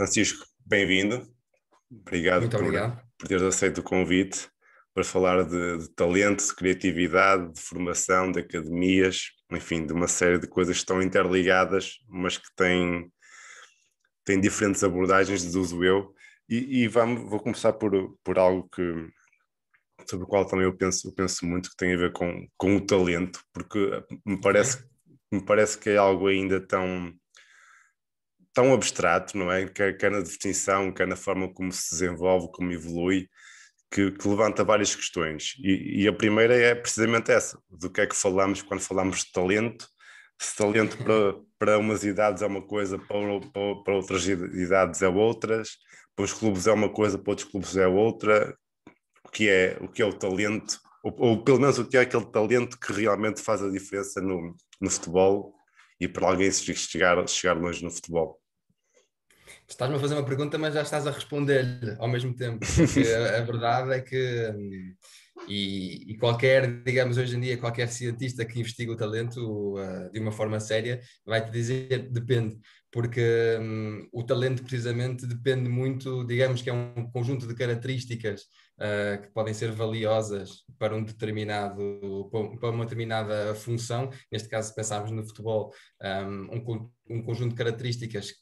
Francisco, bem-vindo. Obrigado, Muito obrigado. Por, por teres aceito o convite para falar de, de, talento, de criatividade, de formação, de academias, enfim, de uma série de coisas que estão interligadas, mas que têm, têm diferentes abordagens, deduzo eu. E, e vamos, vou começar por, por algo que, sobre o qual também eu penso, eu penso muito, que tem a ver com, com o talento, porque me parece, me parece que é algo ainda tão tão abstrato, não é? Quer, quer é na definição, quer é na forma como se desenvolve, como evolui, que, que levanta várias questões. E, e, a primeira é precisamente essa: do que é que falamos quando falamos de talento? Se talento para, para umas idades é uma coisa, para, para, para outras idades é outras, para os clubes é uma coisa, para outros clubes é outra. O que é o, que é o talento? Ou, ou pelo menos o que é aquele talento que realmente faz a diferença no, no futebol e para alguém chegar, chegar longe no futebol. Estás-me a fazer uma pergunta, mas já estás a responder ao mesmo tempo. A, a, verdade é que, e, e, qualquer, digamos, hoje em dia, qualquer cientista que investiga o talento uh, de uma forma séria vai te dizer: depende porque hum, o talento precisamente depende muito, digamos que é um conjunto de características uh, que podem ser valiosas para um determinado para uma determinada função. Neste caso, pensarmos no futebol, hum, um, um conjunto de características que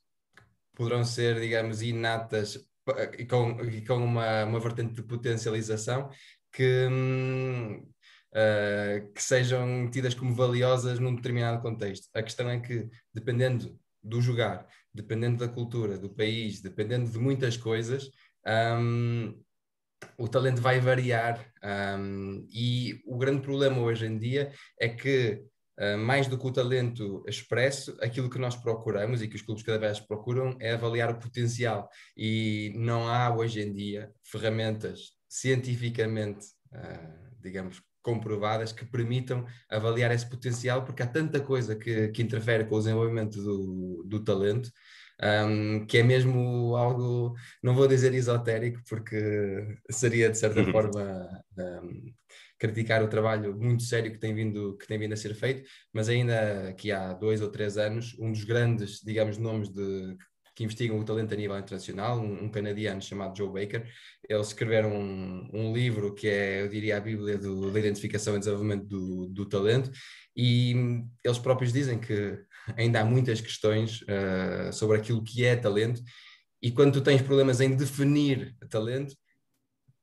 poderão ser, digamos, inatas e com, e com uma, uma vertente de potencialização que, hum, uh, que sejam tidas como valiosas num determinado contexto. A questão é que, dependendo do jogar, dependendo da cultura, do país, dependendo de muitas coisas, um, o talento vai variar. Um, e o grande problema hoje em dia é que, uh, mais do que o talento expresso, aquilo que nós procuramos e que os clubes cada vez procuram é avaliar o potencial. E não há hoje em dia ferramentas cientificamente, uh, digamos, comprovadas que permitam avaliar esse potencial, porque há tanta coisa que, que interfere com o desenvolvimento do, do talento, um, que é mesmo algo, não vou dizer esotérico, porque seria de certa uhum. forma um, criticar o trabalho muito sério que tem, vindo, que tem vindo a ser feito, mas ainda que há dois ou três anos, um dos grandes, digamos, nomes de, que investigam o talento a nível internacional, um, um canadiano chamado Joe Baker. Eles escreveram um, um, livro que é, eu diria, a Bíblia do, da identificação e desenvolvimento do, do talento, e hum, eles próprios dizem que ainda há muitas questões uh, sobre aquilo que é talento, e quando tu tens problemas em definir talento,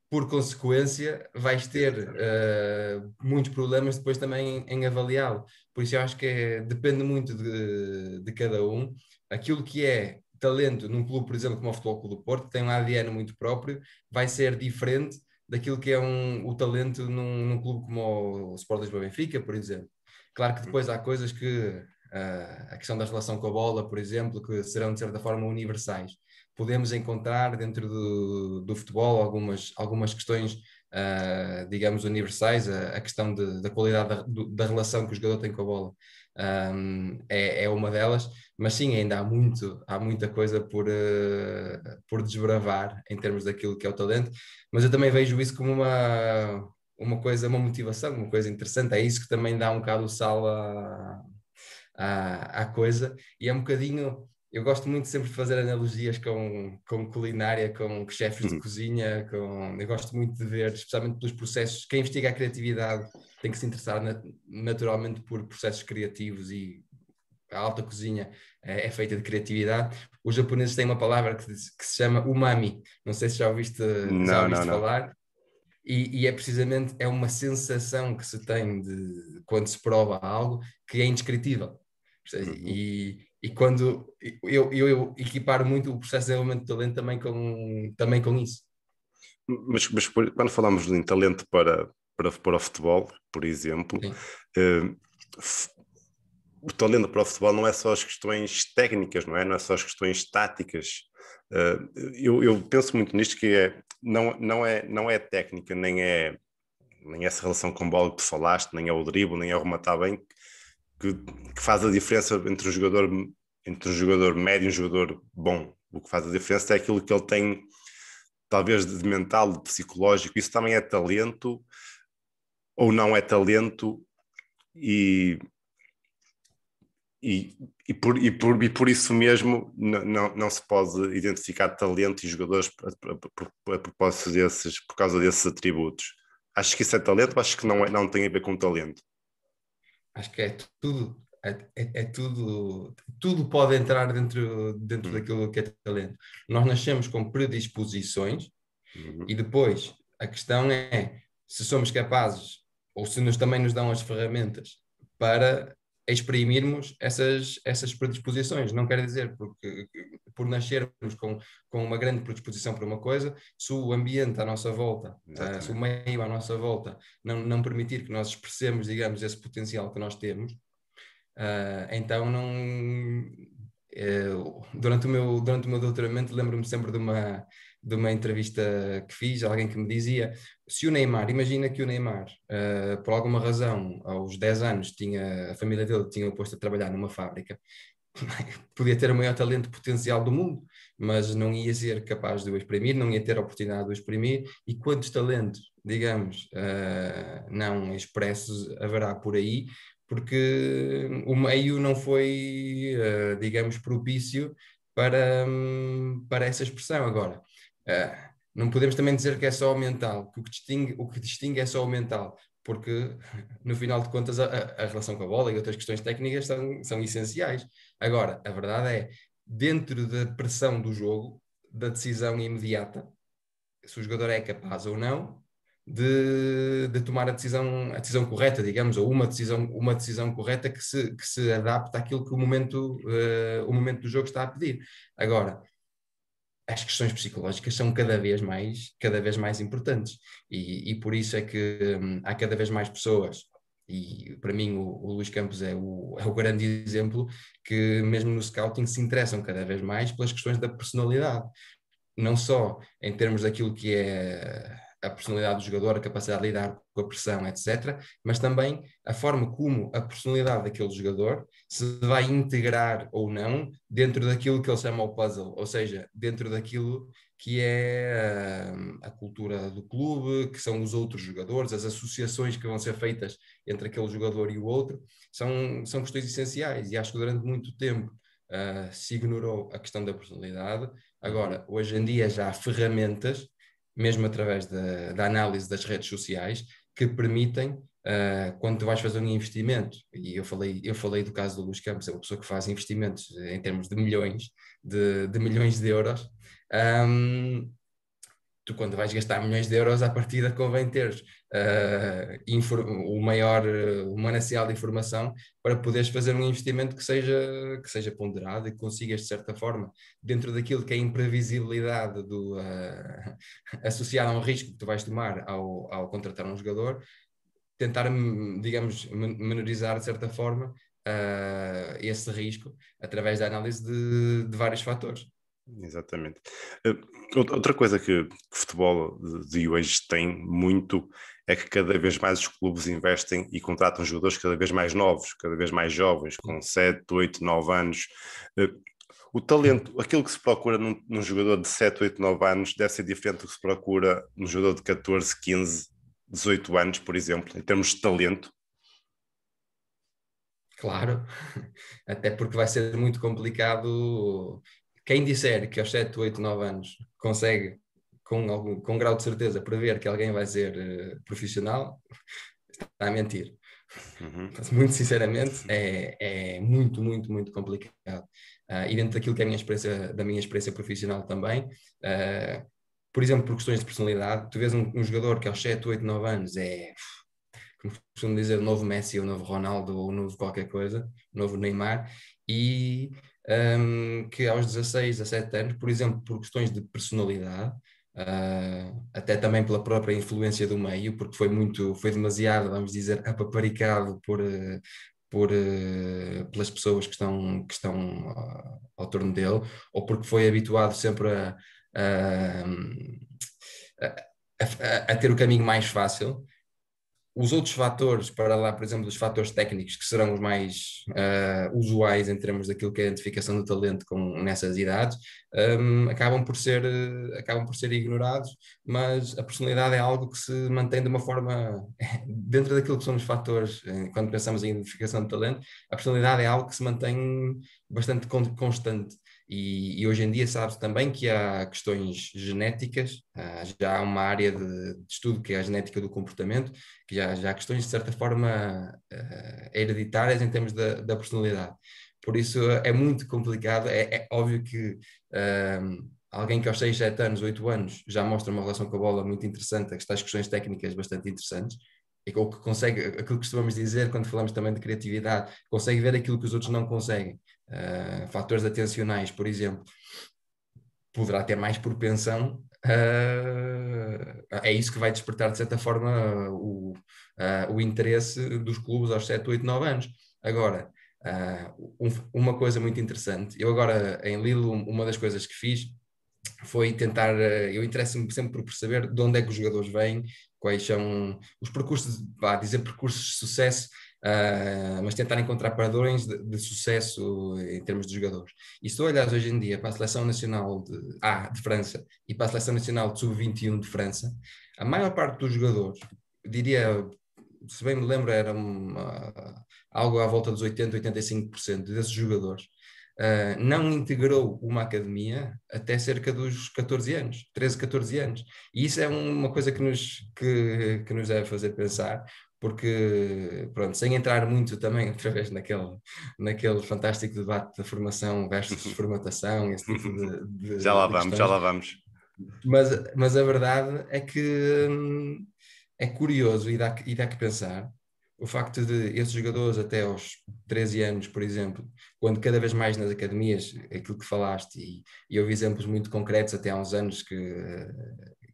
por consequência, vais ter uh, muitos problemas depois também em, avaliá-lo. Por isso, eu acho que é, depende muito de, de, cada um. Aquilo que é talento num clube, por exemplo, como o Futebol Clube do Porto, tem um ADN muito próprio, vai ser diferente daquilo que é um, o talento num, num clube como o Sport Lisboa Benfica, por exemplo. Claro que depois há coisas que Uh, a questão da relação com a bola, por exemplo, que serão de certa forma universais. Podemos encontrar dentro do, do futebol algumas, algumas questões, uh, digamos, universais, a, a questão de, da qualidade da, da, relação que o jogador tem com a bola um, é, é, uma delas, mas sim, ainda há muito, há muita coisa por, uh, por desbravar em termos daquilo que é o talento, mas eu também vejo isso como uma, uma coisa, uma motivação, uma coisa interessante, é isso que também dá um bocado o sal à, à, à coisa, e é um bocadinho eu gosto muito sempre de fazer analogias com, com culinária, com chefes de uhum. cozinha, com, eu gosto muito de ver, especialmente pelos processos, quem investiga a criatividade tem que se interessar na, naturalmente por processos criativos e a alta cozinha é, é feita de criatividade. Os japoneses têm uma palavra que, que se chama umami, não sei se já ouviste, não, já ouviste não, falar. Não. E, e, é precisamente é uma sensação que se tem de quando se prova algo que é indescritível. Uhum. E, e quando eu, eu, eu equiparo muito o processo de desenvolvimento de talento também com, também com isso. Mas, mas quando falamos em talento para, para, para o futebol, por exemplo, eh, o talento para o futebol não é só as questões técnicas, não é? Não é só as questões táticas. Eh, eu, eu, penso muito nisto que é, não, não, é, não é técnica, nem é nem é essa relação com bola que tu falaste, nem é o drible, nem é o rematar tá bem, que que, que, faz a diferença entre um jogador entre um jogador médio e um jogador bom. O que faz a diferença é aquilo que ele tem, talvez de mental, de psicológico. Isso também é talento ou não é talento e e, e, por, e, por, e por isso mesmo não, não, não se pode identificar talento e jogadores a, a, a, propósito desses, por causa desses atributos. Acho que isso é talento, acho que não, é, não tem a ver com talento acho que é tudo. É, é, é, tudo, tudo pode entrar dentro, dentro hum. daquilo que é talento. Nós nascemos com predisposições uhum. e depois a questão é se somos capazes ou se nos também nos dão as ferramentas para exprimirmos essas, essas predisposições. Não quer dizer porque, por nascermos com, com uma grande predisposição para uma coisa, se o ambiente à nossa volta, eh, se o meio à nossa volta não, não permitir que nós expressemos, digamos, esse potencial que nós temos, uh, então não. Eu, eh, durante, o meu, durante o meu doutoramento lembro-me sempre de uma, de uma entrevista que fiz, alguém que me dizia: se o Neymar, imagina que o Neymar, uh, por alguma razão, aos 10 anos, tinha, a família dele tinha o posto a trabalhar numa fábrica, podia ter o maior talento potencial do mundo, mas não ia ser capaz de o exprimir, não ia ter a oportunidade de o exprimir. E quantos talentos, digamos, uh, não expressos haverá por aí? Porque o meio não foi, uh, digamos, propício para, hum, para essa expressão. Agora, eh, não podemos também dizer que é só o mental, que o que distingue, o que distingue é só o mental, porque no final de contas a, a relação com a bola e outras questões técnicas são, são essenciais. Agora, a verdade é, dentro da pressão do jogo, da decisão imediata, se o jogador é capaz ou não de, de tomar a decisão, a decisão correta, digamos, ou uma decisão, uma decisão correta que se, que se adapta àquilo que o momento, uh, o momento do jogo está a pedir. Agora, as questões psicológicas são cada vez mais, cada vez mais importantes e, e por isso é que hum, há cada vez mais pessoas e para mim o, o Luís Campos é o, é o grande exemplo que mesmo no scouting se interessam cada vez mais pelas questões da personalidade não só em termos daquilo que é a personalidade do jogador, a capacidade de lidar com a pressão, etc., mas também a forma como a personalidade daquele jogador se vai integrar ou não dentro daquilo que ele chama o puzzle, ou seja, dentro daquilo que é ah, a, cultura do clube, que são os outros jogadores, as associações que vão ser feitas entre aquele jogador e o outro, são, são questões essenciais e acho que durante muito tempo uh, se ignorou a questão da personalidade. Agora, hoje em dia já há ferramentas mesmo através da, da análise das redes sociais, que permitem, uh, quando tu vais fazer um investimento, e eu falei, eu falei do caso do Luís Campos, é uma pessoa que faz investimentos eh, em termos de milhões, de, de milhões de euros, um, tu quando vais gastar milhões de euros à partida convém teres uh, o maior uh, manancial de informação para poderes fazer um investimento que seja, que seja ponderado e que consigas de certa forma dentro daquilo que é a imprevisibilidade do, ah, uh, associada a um risco que tu vais tomar ao, ao contratar um jogador tentar, digamos, menorizar de certa forma uh, esse risco através da análise de, de vários fatores Exatamente. Eh, outra coisa que o futebol de hoje tem muito é que cada vez mais os clubes investem e contratam jogadores cada vez mais novos, cada vez mais jovens, com 7, 8, 9 anos. Eh, o talento, aquilo que se procura num, num jogador de 7, 8, 9 anos deve ser diferente do que se procura num jogador de 14, 15, 18 anos, por exemplo, em termos de talento. Claro, até porque vai ser muito complicado quem disser que aos 7, 8, 9 anos consegue, com, algum, com um grau de certeza, prever que alguém vai ser uh, profissional, está a mentir. Uhum. muito sinceramente, é, é, muito, muito, muito complicado. Uh, e dentro daquilo que é a minha experiência, da minha experiência profissional também, uh, por exemplo, por questões de personalidade, tu vês um, um, jogador que aos 7, 8, 9 anos é, como costumo dizer, o novo Messi, o novo Ronaldo, ou o novo qualquer coisa, o novo Neymar, e um, que aos 16, 17 anos, por exemplo, por questões de personalidade, uh, até também pela própria influência do meio, porque foi muito, foi demasiado, vamos dizer, apaparicado por, ah, por, uh, pelas pessoas que estão, que estão ao torno dele, ou porque foi habituado sempre a, a, a, a ter o caminho mais fácil. Os outros fatores, para lá, por exemplo, os fatores técnicos, que serão os mais uh, usuais em termos daquilo que é a identificação do talento com, nessas idades, um, ehm, acabam, por ser, eh, acabam por ser ignorados, mas a personalidade é algo que se mantém de uma forma, dentro daquilo que são os fatores, eh, quando pensamos em identificação do talento, a personalidade é algo que se mantém bastante constante. E, e hoje em dia sabe-se também que há questões genéticas, ah, já há uma área de, de, estudo que é a genética do comportamento, que já, já há questões de certa forma ah, hereditárias em termos da, da personalidade. Por isso é muito complicado, é, é óbvio que um, ah, alguém que aos 6, 7 anos, 8 anos já mostra uma relação com a bola muito interessante, é que está as questões técnicas bastante interessantes, e que consegue, aquilo que costumamos dizer quando falamos também de criatividade, consegue ver aquilo que os outros não conseguem uh, fatores atencionais, por exemplo, poderá ter mais propensão. Uh, é isso que vai despertar, de certa forma, o, uh, o interesse dos clubes aos 7, 8, 9 anos. Agora, um, uma coisa muito interessante, eu agora em Lilo, uma das coisas que fiz foi tentar, eh, eu interesso-me sempre por perceber de onde é que os jogadores vêm, quais são os percursos, vá dizer percursos de sucesso Uh, mas tentar encontrar padrões de, de, sucesso em termos de jogadores. E se tu olhas hoje em dia para a seleção nacional de A ah, de França e para a seleção nacional de sub-21 de França, a maior parte dos jogadores, diria, se bem me lembro, era uma, algo à volta dos 80, 85% desses jogadores. Uh, não integrou uma academia até cerca dos 14 anos, 13, 14 anos. E isso é uma coisa que nos, que, que nos deve fazer pensar, porque, pronto, sem entrar muito também, outra vez, naquele, naquele fantástico debate da formação versus formatação, esse tipo de. de já lá de vamos, já lá vamos. Mas, mas a verdade é que hum, é curioso e dá, e dá que pensar o facto de esses jogadores até aos 13 anos, por exemplo, quando cada vez mais nas academias, aquilo que falaste, e, e houve exemplos muito concretos até há uns anos que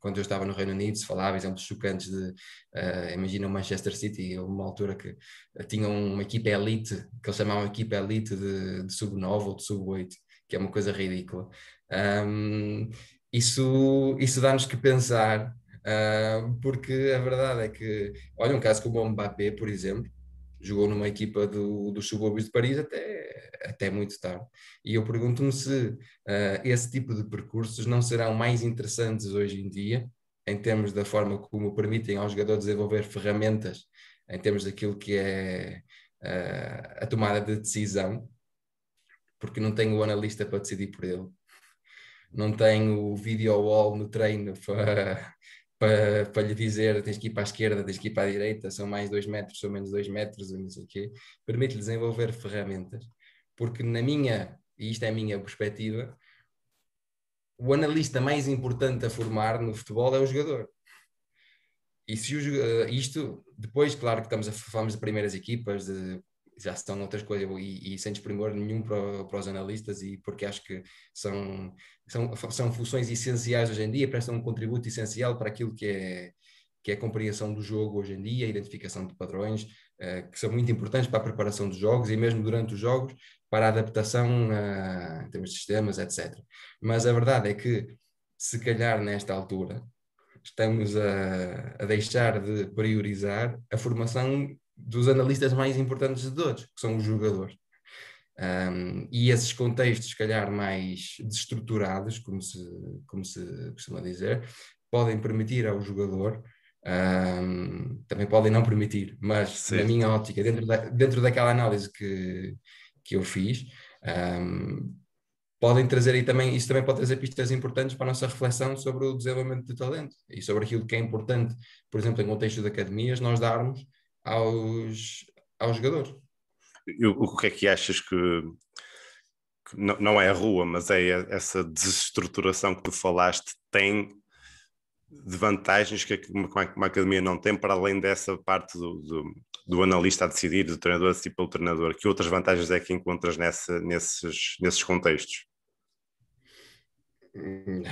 quando eu estava no Reino Unido, se falava exemplos chocantes de, uh, imagina o Manchester City, uma altura que eh, tinham uma equipa elite, que eles chamavam equipa elite de, de sub-9 ou de sub-8, que é uma coisa ridícula. Um, isso isso dá-nos que pensar, uh, porque a verdade é que, olha um caso como o Mbappé, por exemplo, jogou numa equipa do, dos subúrbios de Paris até, até muito tarde. E eu pergunto-me se uh, esse tipo de percursos não serão mais interessantes hoje em dia, em termos da forma como permitem ao jogador desenvolver ferramentas, em termos daquilo que é uh, a tomada de decisão, porque não tenho o analista para decidir por ele. Não tenho o video wall no treino para, para, para lhe dizer tens que ir para a esquerda, tens que ir para a direita, são mais dois metros, são menos dois metros, ou não sei o quê, permite-lhe desenvolver ferramentas, porque na minha, e isto é a minha perspectiva, o analista mais importante a formar no futebol é o jogador. E se o, eh, isto, depois, claro que estamos a falamos de primeiras equipas, de já são outras coisas e, e sem desprimor nenhum para, para, os analistas e porque acho que são, são, são funções essenciais hoje em dia, prestam um contributo essencial para aquilo que é, que é a compreensão do jogo hoje em dia, a identificação de padrões, uh, que são muito importantes para a preparação dos jogos e mesmo durante os jogos, para a adaptação uh, em termos de sistemas, etc. Mas a verdade é que, se calhar nesta altura, estamos a, a deixar de priorizar a formação dos analistas mais importantes de todos, que são os jogadores. Um, e esses contextos, se calhar, mais destruturados, como se, como se costuma dizer, podem permitir ao jogador, um, também podem não permitir, mas na minha ótica, dentro, da, dentro daquela análise que, que eu fiz, um, podem trazer aí também, isso também pode trazer pistas importantes para a nossa reflexão sobre o desenvolvimento de talento e sobre aquilo que é importante, por exemplo, em contextos de academias, nós darmos aos, ao jogador. o que é que achas que, que não, não, é a rua, mas é essa desestruturação que tu falaste tem de vantagens que uma, uma academia não tem, para além dessa parte do, do, do, analista a decidir, do treinador a decidir pelo treinador? Que outras vantagens é que encontras nessa, nesses, nesses contextos? Hum.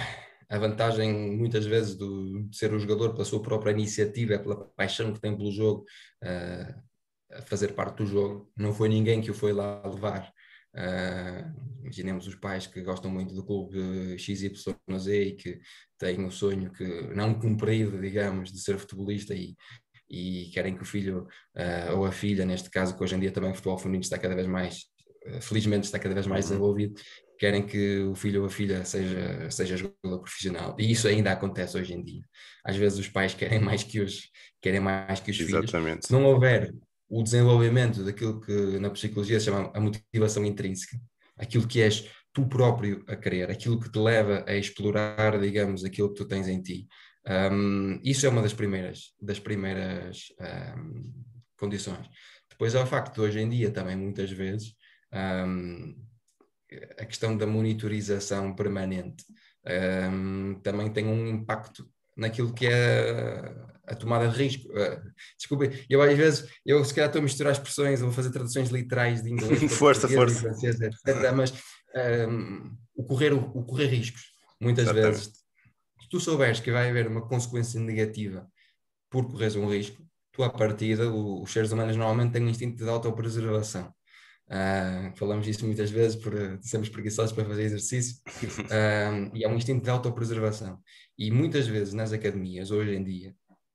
A vantagem, muitas vezes, do, de ser um jogador pela sua própria iniciativa, é pela paixão que tem pelo jogo, uh, a fazer parte do jogo. Não foi ninguém que o foi lá levar. Uh, imaginemos os pais que gostam muito do clube XYZ e que têm o sonho que não cumprido, digamos, de ser futebolista e, e querem que o filho uh, ou a filha, neste caso, que hoje em dia também o futebol feminino está cada vez mais felizmente está cada vez mais uhum. desenvolvido, querem que o filho ou a filha seja, seja jogador profissional. E isso ainda acontece hoje em dia. Às vezes os pais querem mais que os, querem mais que os Exatamente. filhos. Se não houver o desenvolvimento daquilo que na psicologia se chama a motivação intrínseca, aquilo que és tu próprio a querer, aquilo que te leva a explorar, digamos, aquilo que tu tens em ti. Um, isso é uma das primeiras, das primeiras um, condições. Depois é o facto de hoje em dia também muitas vezes um, a questão da monitorização permanente um, também tem um impacto naquilo que é a tomada de risco. Uh, ah, desculpe, eu às vezes, eu se calhar estou a misturar expressões, vou fazer traduções literais de inglês. força, força. Francês, etc, mas um, o, correr, o correr riscos, muitas Exatamente. vezes. Se tu souberes que vai haver uma consequência negativa por correres um risco, tu à partida, o, os seres humanos normalmente têm um instinto de autopreservação. Uh, falamos isso muitas vezes por sermos preguiçosos para fazer exercício uh, e é um instinto de autopreservação. E muitas vezes nas academias, hoje em dia,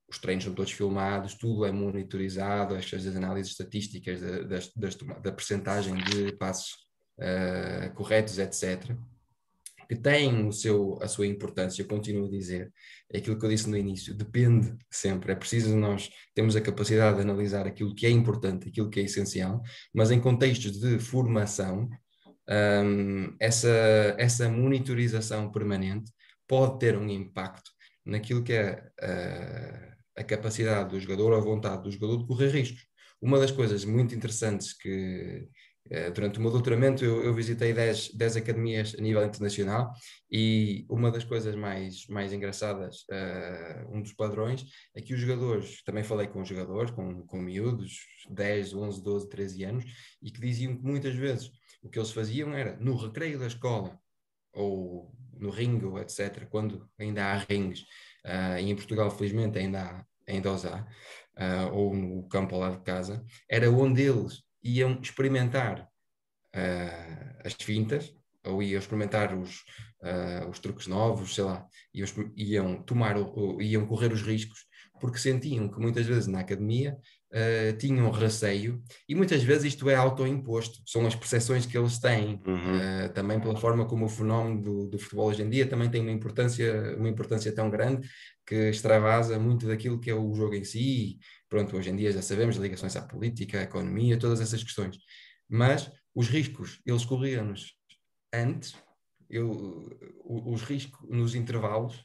os treinos são todos filmados, tudo é monitorizado, as, as análises estatísticas da, das, da percentagem de passos uh, corretos, etc que têm o seu, a sua importância, eu continuo a dizer, é aquilo que eu disse no início, depende sempre, é preciso nós termos a capacidade de analisar aquilo que é importante, aquilo que é essencial, mas em contextos de formação, um, essa, essa monitorização permanente pode ter um impacto naquilo que é eh, a capacidade do jogador, a vontade do jogador de correr riscos. Uma das coisas muito interessantes que, eh, durante o meu doutoramento, eu, eu visitei 10, 10 academias a nível internacional e uma das coisas mais, mais engraçadas, uh, um dos padrões, é que os jogadores, também falei com jogadores, com, com miúdos, 10, 11, 12, 13 anos, e que diziam que muitas vezes o que eles faziam era no recreio da escola ou no ringue, etc., quando ainda há rings, uh, eh, e em Portugal, felizmente, ainda há, ainda há, uh, ou no campo ao lado de casa, era onde eles iam experimentar uh, as fintas, ou iam experimentar os, uh, os truques novos, sei lá, iam, iam tomar, iam correr os riscos, porque sentiam que muitas vezes na academia uh, tinham receio, e muitas vezes isto é autoimposto, são as percepções que eles têm, uhum. também pela forma como o fenómeno do, do futebol hoje em dia também tem uma importância, uma importância tão grande que extravasa muito daquilo que é o jogo em si Pronto, hoje em dia já sabemos ligações à política, à economia, todas essas questões. Mas os riscos, eles corriam-nos antes, eu, os riscos nos intervalos,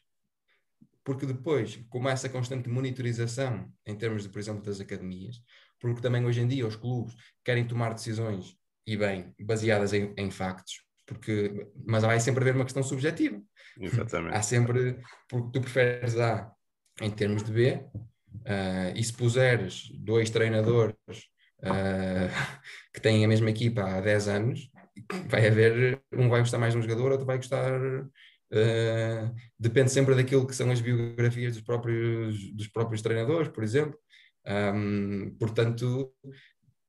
porque depois, com essa constante monitorização, em termos de, por exemplo, das academias, porque também hoje em dia os clubes querem tomar decisões, e bem, baseadas em, em factos, porque, mas vai sempre haver uma questão subjetiva. Exatamente. Há sempre, porque tu preferes A em termos de B, Uh, e se puseres dois treinadores uh, que têm a mesma equipa há 10 anos, vai haver, um vai gostar mais de um jogador, outro vai gostar. Uh, depende sempre daquilo que são as biografias dos próprios, dos próprios treinadores, por exemplo. Um, portanto,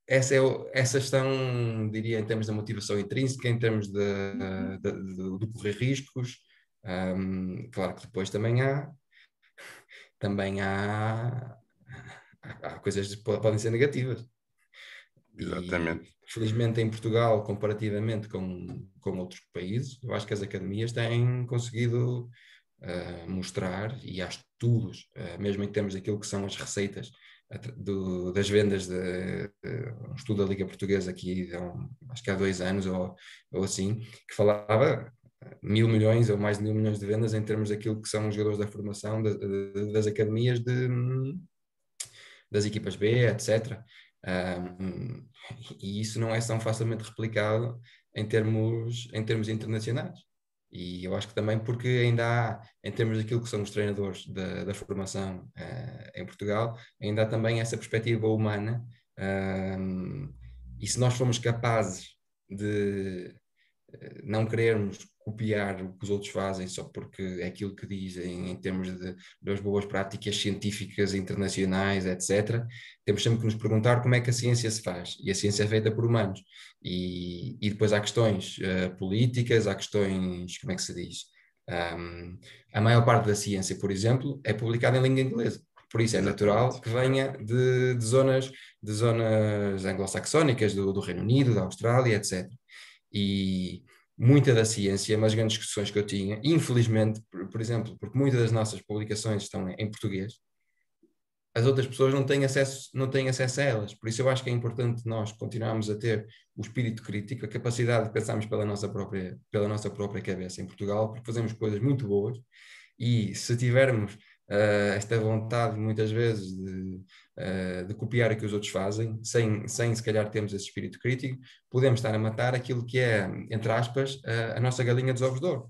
essa é, essas são, diria, em termos da motivação intrínseca, em termos de, uhum. de, de, de correr riscos. Um, claro que depois também há também há, há coisas que podem ser negativas. Exatamente. E, felizmente em Portugal, comparativamente com, com outros países, eu acho que as academias têm conseguido uh, mostrar, e há estudos, uh, mesmo em termos daquilo que são as receitas do, das vendas de, um estudo da Liga Portuguesa aqui, um, acho que há dois anos ou, ou assim, que falava mil milhões ou mais de mil milhões de vendas em termos daquilo que são os jogadores da formação, das academias, de, das equipas B, etc. Um, e isso não é tão facilmente replicado em termos, em termos internacionais. E eu acho que também porque ainda há, em termos daquilo que são os treinadores da, da formação uh, em Portugal, ainda há também essa perspectiva humana. Um, e se nós formos capazes de eh, não querermos copiar o que os outros fazem só porque é aquilo que dizem em termos de, das boas práticas científicas internacionais, etc. Temos sempre que nos perguntar como é que a ciência se faz. E a ciência é feita por humanos. E, e depois há questões uh, políticas, há questões, como é que se diz? Um, a maior parte da ciência, por exemplo, é publicada em língua inglesa. Por isso é natural que venha de, de zonas, de zonas anglo-saxónicas, do, do Reino Unido, da Austrália, etc. E muita da ciência, mas grandes discussões que eu tinha, infelizmente, por, por, exemplo, porque muitas das nossas publicações estão em, português, as outras pessoas não têm, acesso, não têm acesso a elas. Por isso eu acho que é importante nós continuarmos a ter o espírito crítico, a capacidade de pensarmos pela nossa própria, pela nossa própria cabeça em Portugal, porque fazemos coisas muito boas e se tivermos uh, esta vontade, muitas vezes, de eh, de copiar o que os outros fazem, sem, sem se calhar termos esse espírito crítico, podemos estar a matar aquilo que é, entre aspas, a, a nossa galinha dos ovos de ouro.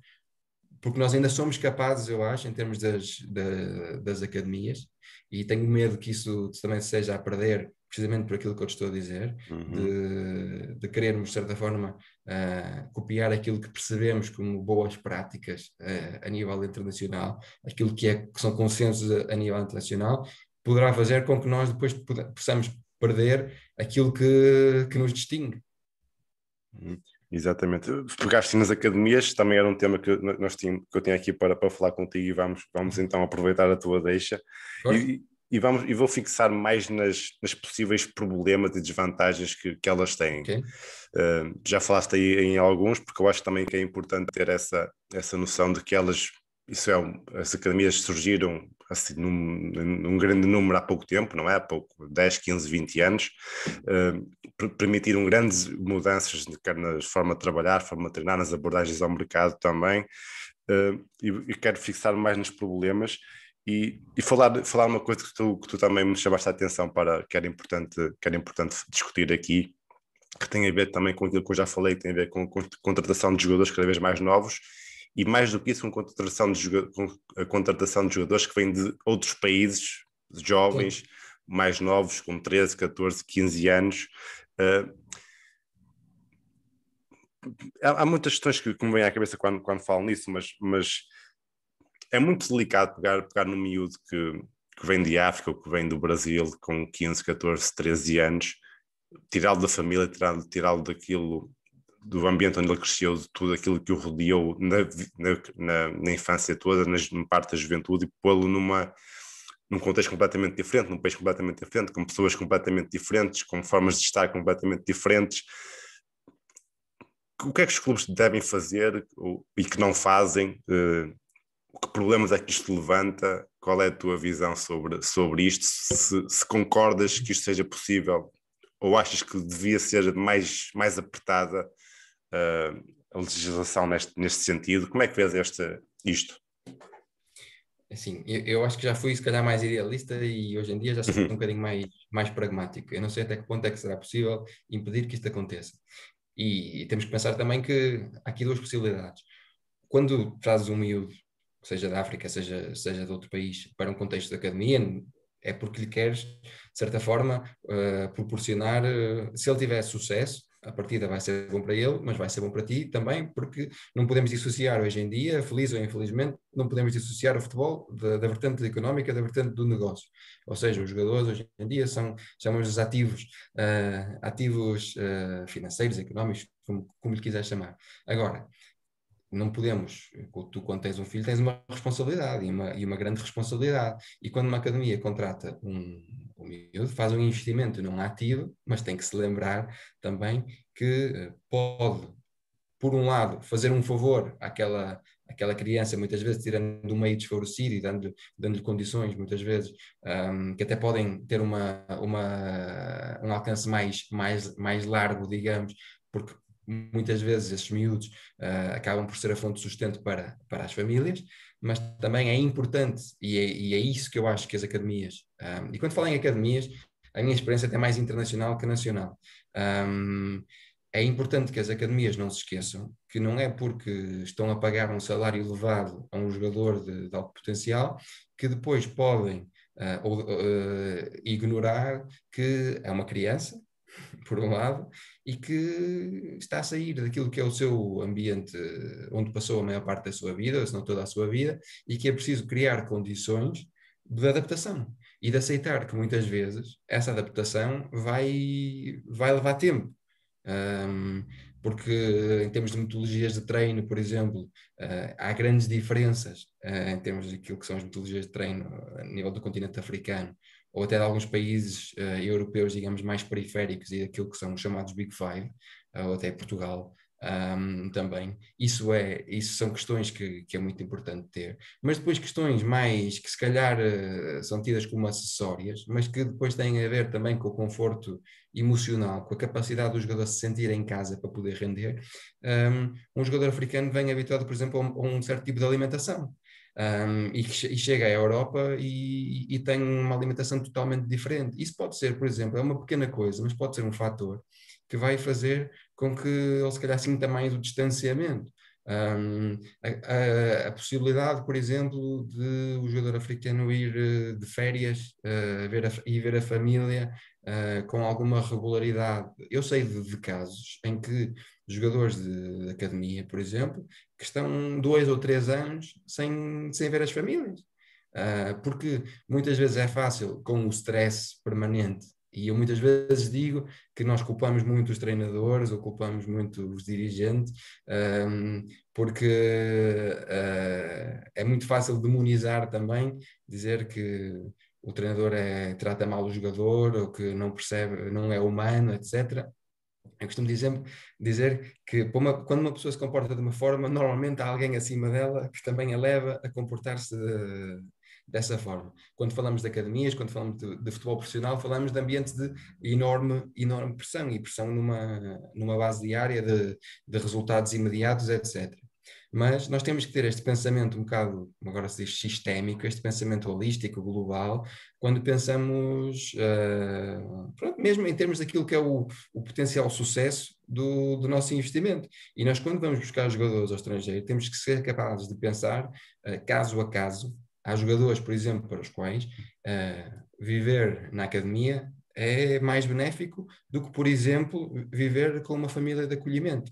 Porque nós ainda somos capazes, eu acho, em termos das, da, das academias, e tenho medo que isso também seja a perder, precisamente por aquilo que eu te estou a dizer, uhum. de, de querermos, de certa forma, uh, copiar aquilo que percebemos como boas práticas uh, a nível internacional, aquilo que, é, que são consensos a, a, nível internacional, poderá fazer com que nós depois possamos perder aquilo que, que nos distingue. Uhum. Exatamente. Pegaste nas academias, também era um tema que, nós tínhamos, que eu tinha aqui para, para falar contigo e vamos, vamos uhum. então aproveitar a tua deixa. E, e, vamos, e vou fixar mais nas, nas possíveis problemas e desvantagens que, que elas têm. Okay. Uh, já falaste aí em alguns, porque eu acho também que é importante ter essa, essa noção de que elas, isso é, as academias surgiram assim, num, num, grande número há pouco tempo, não é? Há pouco, 10, 15, 20 anos, eh, permitiram grandes mudanças, quer na forma de trabalhar, forma de treinar, nas abordagens ao mercado também, eh, e, e quero fixar mais nos problemas e, e, falar, falar uma coisa que tu, que tu também me chamaste a atenção para, que era importante, que era importante discutir aqui, que tem a ver também com aquilo que eu já falei, tem a ver com, com contratação de jogadores cada vez mais novos e mais do que isso, com, contratação de com a contratação de jogadores que vêm de outros países, jovens, Sim. mais novos, com 13, 14, 15 anos. Uh, há, há, muitas questões que, que, me vêm à cabeça quando, quando falo nisso, mas, mas é muito delicado pegar, pegar no miúdo que, que vem de África ou que vem do Brasil com 15, 14, 13 anos, tirá-lo da família, tirá-lo tirá daquilo do ambiente onde ele cresceu, de tudo aquilo que o rodeou na, na, na infância toda, na, na parte da juventude, e pô-lo numa num contexto completamente diferente, num país completamente diferente, com pessoas completamente diferentes, com formas de estar completamente diferentes. O que é que os clubes devem fazer e que não fazem? Eh, que problemas é que isto levanta? Qual é a tua visão sobre, sobre isto? Se, se concordas que isto seja possível ou achas que devia ser mais, mais apertada uh, a legislação neste, neste sentido? Como é que vês este, isto? Assim, eu, eu, acho que já fui se calhar mais idealista e hoje em dia já sou uhum. um bocadinho mais, mais pragmático. Eu não sei até que ponto é que será possível impedir que isto aconteça. E, e temos que pensar também que há aqui duas possibilidades. Quando trazes um miúdo, seja da África, seja, seja de outro país, para um contexto de academia, é porque lhe queres, de certa forma, uh, proporcionar, uh, se ele tiver sucesso, a partida vai ser bom para ele, mas vai ser bom para ti também, porque não podemos dissociar hoje em dia, feliz ou infelizmente, não podemos dissociar o futebol da, da vertente económica, da vertente do negócio. Ou seja, os jogadores hoje em dia são, chamamos-lhes ativos, uh, ativos uh, financeiros, económicos, como, como lhe quiser chamar. Agora, não podemos, tu quando tens um filho tens uma responsabilidade e uma, e uma grande responsabilidade e quando uma academia contrata um, o miúdo faz um investimento num ativo, mas tem que se lembrar também que eh, pode, por um lado, fazer um favor àquela, àquela criança, muitas vezes tirando do meio desfavorecido e dando-lhe dando condições, muitas vezes, um, que até podem ter uma, uma, um alcance mais, mais, mais largo, digamos, porque muitas vezes esses miúdos uh, acabam por ser a fonte de sustento para, para as famílias mas também é importante e é, e é isso que eu acho que as academias, um, e quando falo em academias, a minha experiência é até mais internacional que nacional. Um, é importante que as academias não se esqueçam que não é porque estão a pagar um salário elevado a um jogador de, de alto potencial que depois podem uh, uh, ignorar que é uma criança por um lado, e que está a sair daquilo que é o seu ambiente onde passou a maior parte da sua vida, se não toda a sua vida, e que é preciso criar condições de adaptação e de aceitar que muitas vezes essa adaptação vai, vai levar tempo. Um, porque em termos de metodologias de treino, por exemplo, uh, há grandes diferenças uh, em termos daquilo que são as metodologias de treino a nível do continente africano ou até de alguns países uh, europeus, digamos, mais periféricos e daquilo que são os chamados Big Five, uh, ou até Portugal um, também. Isso, é, isso são questões que, que, é muito importante ter. Mas depois questões mais que se calhar uh, são tidas como acessórias, mas que depois têm a ver também com o conforto emocional, com a capacidade do jogador se sentir em casa para poder render. Um, um jogador africano vem habituado, por exemplo, a um, a um certo tipo de alimentação um, e, que, e chega à Europa e, e, tem uma alimentação totalmente diferente. Isso pode ser, por exemplo, é uma pequena coisa, mas pode ser um fator que vai fazer com que ele se calhar sinta mais o distanciamento. Um, a, a, a, possibilidade, por exemplo, de o jogador africano ir eh, de férias uh, ver a, e ver a família uh, com alguma regularidade. Eu sei de, de, casos em que jogadores de, de academia, por exemplo, que estão dois ou três anos sem, sem ver as famílias. Uh, porque muitas vezes é fácil com o stress permanente. E eu muitas vezes digo que nós culpamos muito os treinadores ou culpamos muito os dirigentes, ah, porque uh, é muito fácil demonizar também, dizer que o treinador é, trata mal o jogador ou que não percebe, não é humano, etc. Eu costumo dizer, dizer que uma, quando uma pessoa se comporta de uma forma, normalmente há alguém acima dela que também a leva a comportar-se de, eh, dessa forma. Quando falamos de academias, quando falamos de, de, futebol profissional, falamos de ambiente de enorme, enorme pressão e pressão numa, numa base diária de, de resultados imediatos, etc. Mas nós temos que ter este pensamento um bocado, agora se diz sistémico, este pensamento holístico, global, quando pensamos, uh, pronto, mesmo em termos daquilo que é o, o potencial sucesso do, do, nosso investimento. E nós, quando vamos buscar jogadores ao estrangeiro, temos que ser capazes de pensar uh, caso a caso. Há jogadores, por exemplo, para os quais uh, viver na academia é mais benéfico do que, por exemplo, viver com uma família de acolhimento.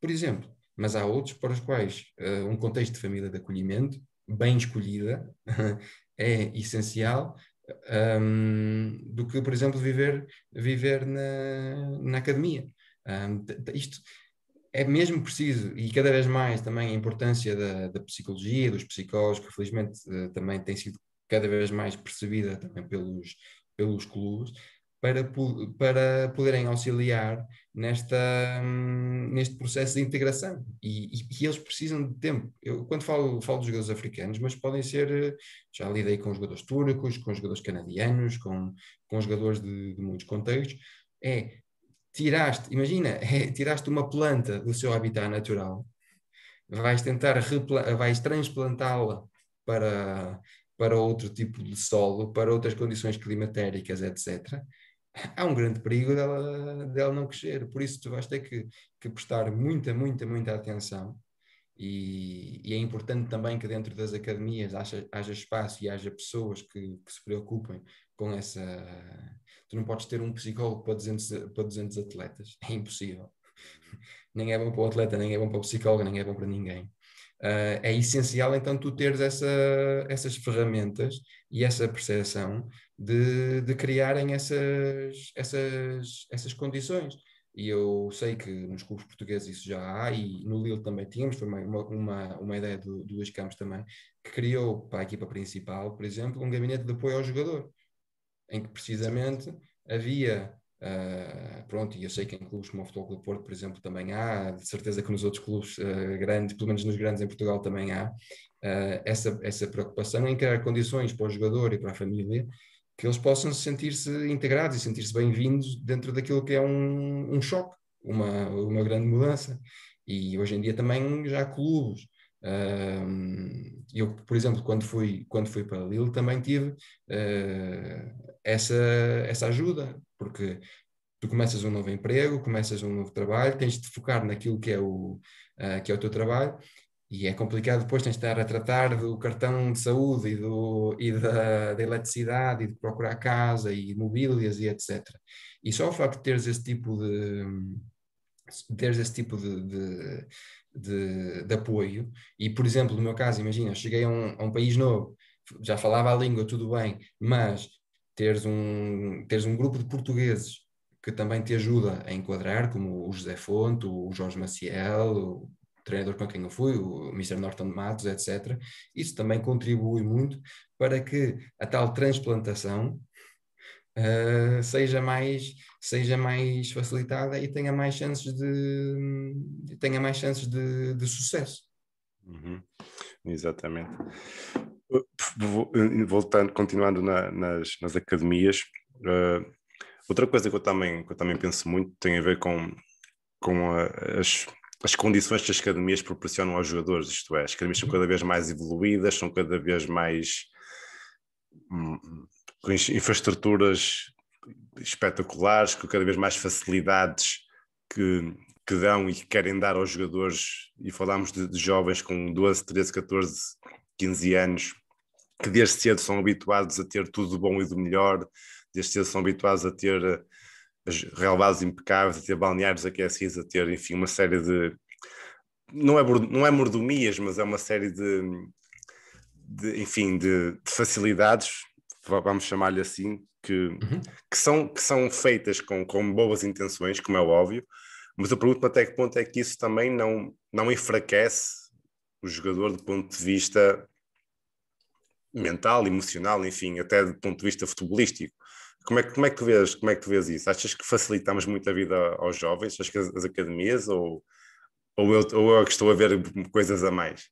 Por exemplo, mas há outros para os quais uh, um contexto de família de acolhimento, bem escolhida, é essencial um, ehm, do que, por exemplo, viver, viver na, na academia. Um, ehm, isto é mesmo preciso, e cada vez mais também a importância da, da psicologia, dos psicólogos, que felizmente uh, também tem sido cada vez mais percebida também pelos, pelos clubes, para, para poderem auxiliar nesta, neste processo de integração. E, e, e, eles precisam de tempo. Eu, quando falo, falo dos jogadores africanos, mas podem ser. Já lidei com jogadores turcos, com jogadores canadianos, com, com jogadores de, de muitos contextos. É. Tiraste, imagina, é, tiraste uma planta do seu habitat natural, vais tentar vais transplantá-la para, para outro tipo de solo, para outras condições climatéricas, etc há um grande perigo dela, dela não crescer. Por isso, tu vais ter que, que prestar muita, muita, muita atenção. E, e, é importante também que dentro das academias haja, haja espaço e haja pessoas que, que, se preocupem com essa. Tu não podes ter um psicólogo para 200, para 200 atletas, é impossível. nem é bom para o atleta, nem é bom para o psicólogo, nem é bom para ninguém. Uh, é essencial então tu teres essa, essas ferramentas e essa percepção de, de criarem essas, essas, essas condições. E eu sei que nos clubes portugueses isso já há, e no Lille também tínhamos, foi uma, uma, uma ideia do, Luís Campos também, que criou para a equipa principal, por exemplo, um gabinete de apoio ao jogador, em que precisamente havia Uh, pronto, e eu sei que em clubes como o Futebol Clube Porto, por exemplo, também há, de certeza que nos outros clubes uh, grandes, pelo menos nos grandes em Portugal também há, uh, essa, essa preocupação em criar condições para o jogador e para a família que eles possam sentir-se integrados e sentir-se bem-vindos dentro daquilo que é um, um choque, uma, uma grande mudança. E hoje em dia também já há clubes. eu, por exemplo, quando fui, quando fui para Lille também tive essa, essa ajuda porque tu começas um novo emprego, começas um novo trabalho, tens de focar naquilo que é o, uh, que é o teu trabalho e é complicado depois tens de estar a tratar do cartão de saúde e, do, e da, da eletricidade e de procurar casa e mobílias e etc. E só o facto de teres esse tipo de teres esse tipo de, de, de, de apoio e por exemplo no meu caso imagina, cheguei a um, a um país novo já falava a língua tudo bem mas teres um, teres um grupo de portugueses que também te ajuda a enquadrar, como o José Fonte, o Jorge Maciel, o treinador com quem eu fui, o Mr. Norton Matos, etc. Isso também contribui muito para que a tal transplantação uh, seja, mais, seja mais facilitada e tenha mais chances de, tenha mais chances de, de sucesso. Uhum. Exatamente. Eh, voltando, continuando na, nas, nas academias, uh, outra coisa que eu, também, que eu também penso muito tem a ver com, com a, as, as condições que as academias proporcionam aos jogadores, isto é, as academias são cada vez mais evoluídas, são cada vez mais hum, com infraestruturas espetaculares, com cada vez mais facilidades que, que dão e que querem dar aos jogadores, e falámos de, de jovens com 12, 13, 14 15 anos, que desde cedo são habituados a ter tudo do bom e do melhor, desde cedo são habituados a ter eh, relevados impecáveis, a ter balneários aquecidos, a ter, enfim, uma série de. Não é, não é mordomias, mas é uma série de. de enfim, de, de, facilidades, vamos chamar-lhe assim, que, uhum. que, são, que são feitas com, com boas intenções, como é óbvio, mas eu pergunto até que ponto é que isso também não, não enfraquece o jogador do ponto de vista mental, emocional, enfim, até do ponto de vista futebolístico. Como é, como é que vês, como é que vês isso? Achas que facilitamos muito a vida aos jovens, achas que as, as academias, ou, ou, eu, ou eu é estou a ver coisas a mais?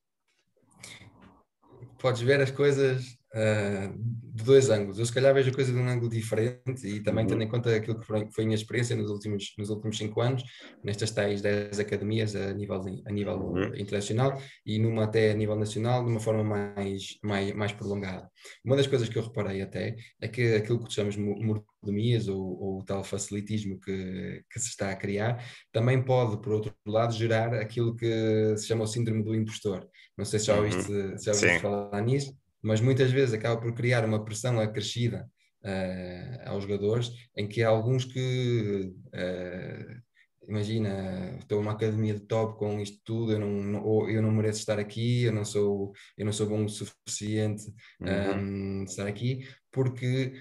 Podes ver as coisas ah, de dois ângulos. Eu, se calhar, vejo a coisa de um ângulo diferente e também uhum. tendo em conta aquilo que foi, a minha experiência nos últimos, nos últimos cinco anos, nestas tais dez academias a nível, a nível uhum. internacional e numa até a nível nacional, de uma forma mais, mais, mais prolongada. Uma das coisas que eu reparei até é que aquilo que chamamos mordomias ou, ou tal facilitismo que, que se está a criar também pode, por outro lado, gerar aquilo que se chama o síndrome do impostor. Não sei se já uhum. ouviste, uhum. se já ouviste falar nisso mas muitas vezes acaba por criar uma pressão acrescida uh, aos jogadores, em que há alguns que. Uh, imagina, estou numa academia de top com isto tudo, eu não, não, eu não mereço estar aqui, eu não sou, eu não sou bom o suficiente uhum. um, ehm, estar aqui, porque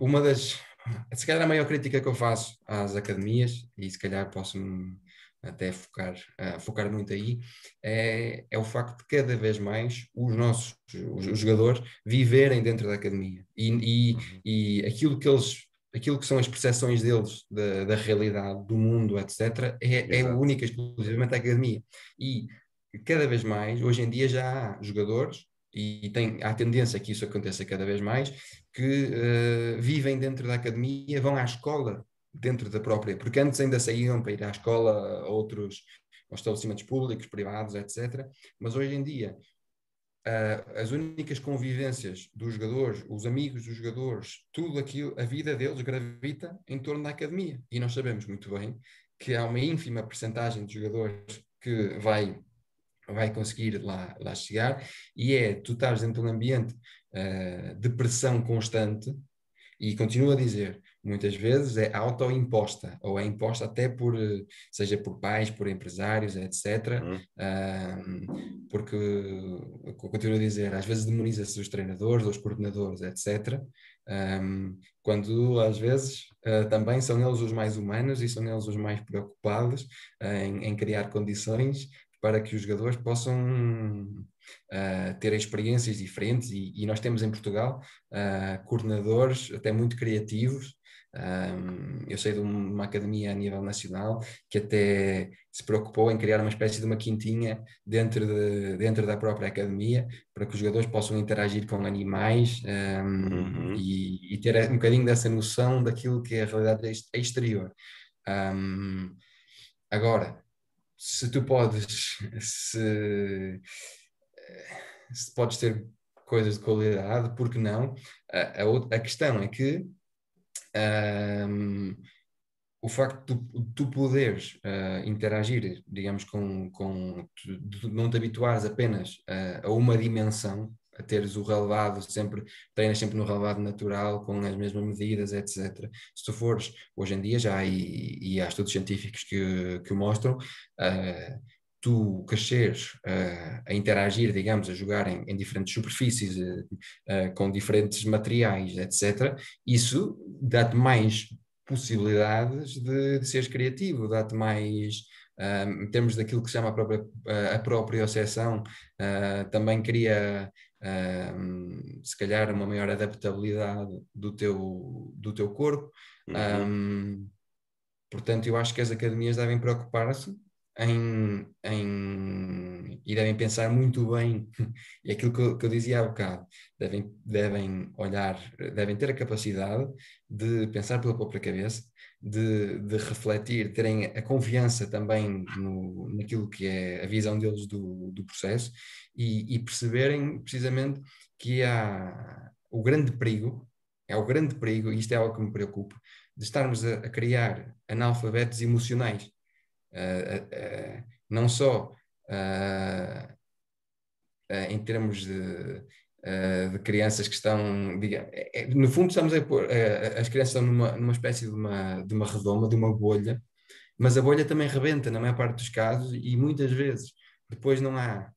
uma das, se calhar a maior crítica que eu faço às academias, e se calhar posso-me até focar, uh, focar muito aí, é, é o facto de cada vez mais os nossos os, os jogadores viverem dentro da academia e, e, uhum. e, aquilo que eles aquilo que são as percepções deles da, da realidade, do mundo, etc é, é única exclusivamente a academia e cada vez mais hoje em dia já há jogadores e tem, há tendência que isso aconteça cada vez mais, que uh, vivem dentro da academia, vão à escola dentro da própria, porque antes ainda saíam para ir à escola, outros aos estabelecimentos públicos, privados, etc. Mas hoje em dia, uh, as únicas convivências dos jogadores, os amigos dos jogadores, tudo aquilo, a vida deles gravita em torno da academia. E nós sabemos muito bem que há uma ínfima percentagem de jogadores que vai vai conseguir lá, lá chegar, e é tu estás dentro de um ambiente uh, de pressão constante, e continuo a dizer, muitas vezes é autoimposta, ou é imposta até por, eh, seja por pais, por empresários, etc. Uhum. Um, porque, continuo a dizer, às vezes demoniza-se os treinadores, os coordenadores, etc. Um, quando às vezes uh, também são eles os mais humanos e são eles os mais preocupados em, em criar condições para que os jogadores possam uh, ter experiências diferentes e, e, nós temos em Portugal uh, coordenadores até muito criativos um, eu sei de uma academia a nível nacional que até se preocupou em criar uma espécie de uma quintinha dentro, de, dentro da própria academia para que os jogadores possam interagir com animais um, uhum. e, e, ter um bocadinho dessa noção daquilo que é a realidade exterior. Um, agora, se tu podes, se, se podes ter coisas de qualidade, por que não? A, a, a questão é que um, o facto de tu poderes uh, interagir, digamos, com, com de não te habituares apenas uh, a uma dimensão, a teres o relevado sempre, treinas sempre no relevado natural, com as mesmas medidas, etc. Se tu fores, hoje em dia já, e, e há estudos científicos que, que o mostram, uh, tu cresceres uh, a interagir, digamos, a jogar em, em diferentes superfícies, uh, uh, com diferentes materiais, etc., isso dá-te mais possibilidades de, de seres criativo, dá-te mais. Um, temos daquilo que se chama a própria, a própria obsessão, também cria um, se calhar uma maior adaptabilidade do teu, do teu corpo. Uhum. Um, portanto, eu acho que as academias devem preocupar-se em, em, e devem pensar muito bem, e é aquilo que eu, que eu, dizia há bocado, devem, devem olhar, devem ter a capacidade de pensar pela própria cabeça, de, de refletir, terem a confiança também no, naquilo que é a visão deles do, do processo e, e perceberem precisamente que há o grande perigo, é o grande perigo, e isto é algo que me preocupa, de estarmos a, a criar analfabetos emocionais uh, uh, não só em termos de, de crianças que estão, digamos, é, no fundo estamos a pôr, as crianças estão numa, numa espécie de uma, de uma redoma, de uma bolha, mas a bolha também rebenta na maior parte dos casos e muitas vezes depois não há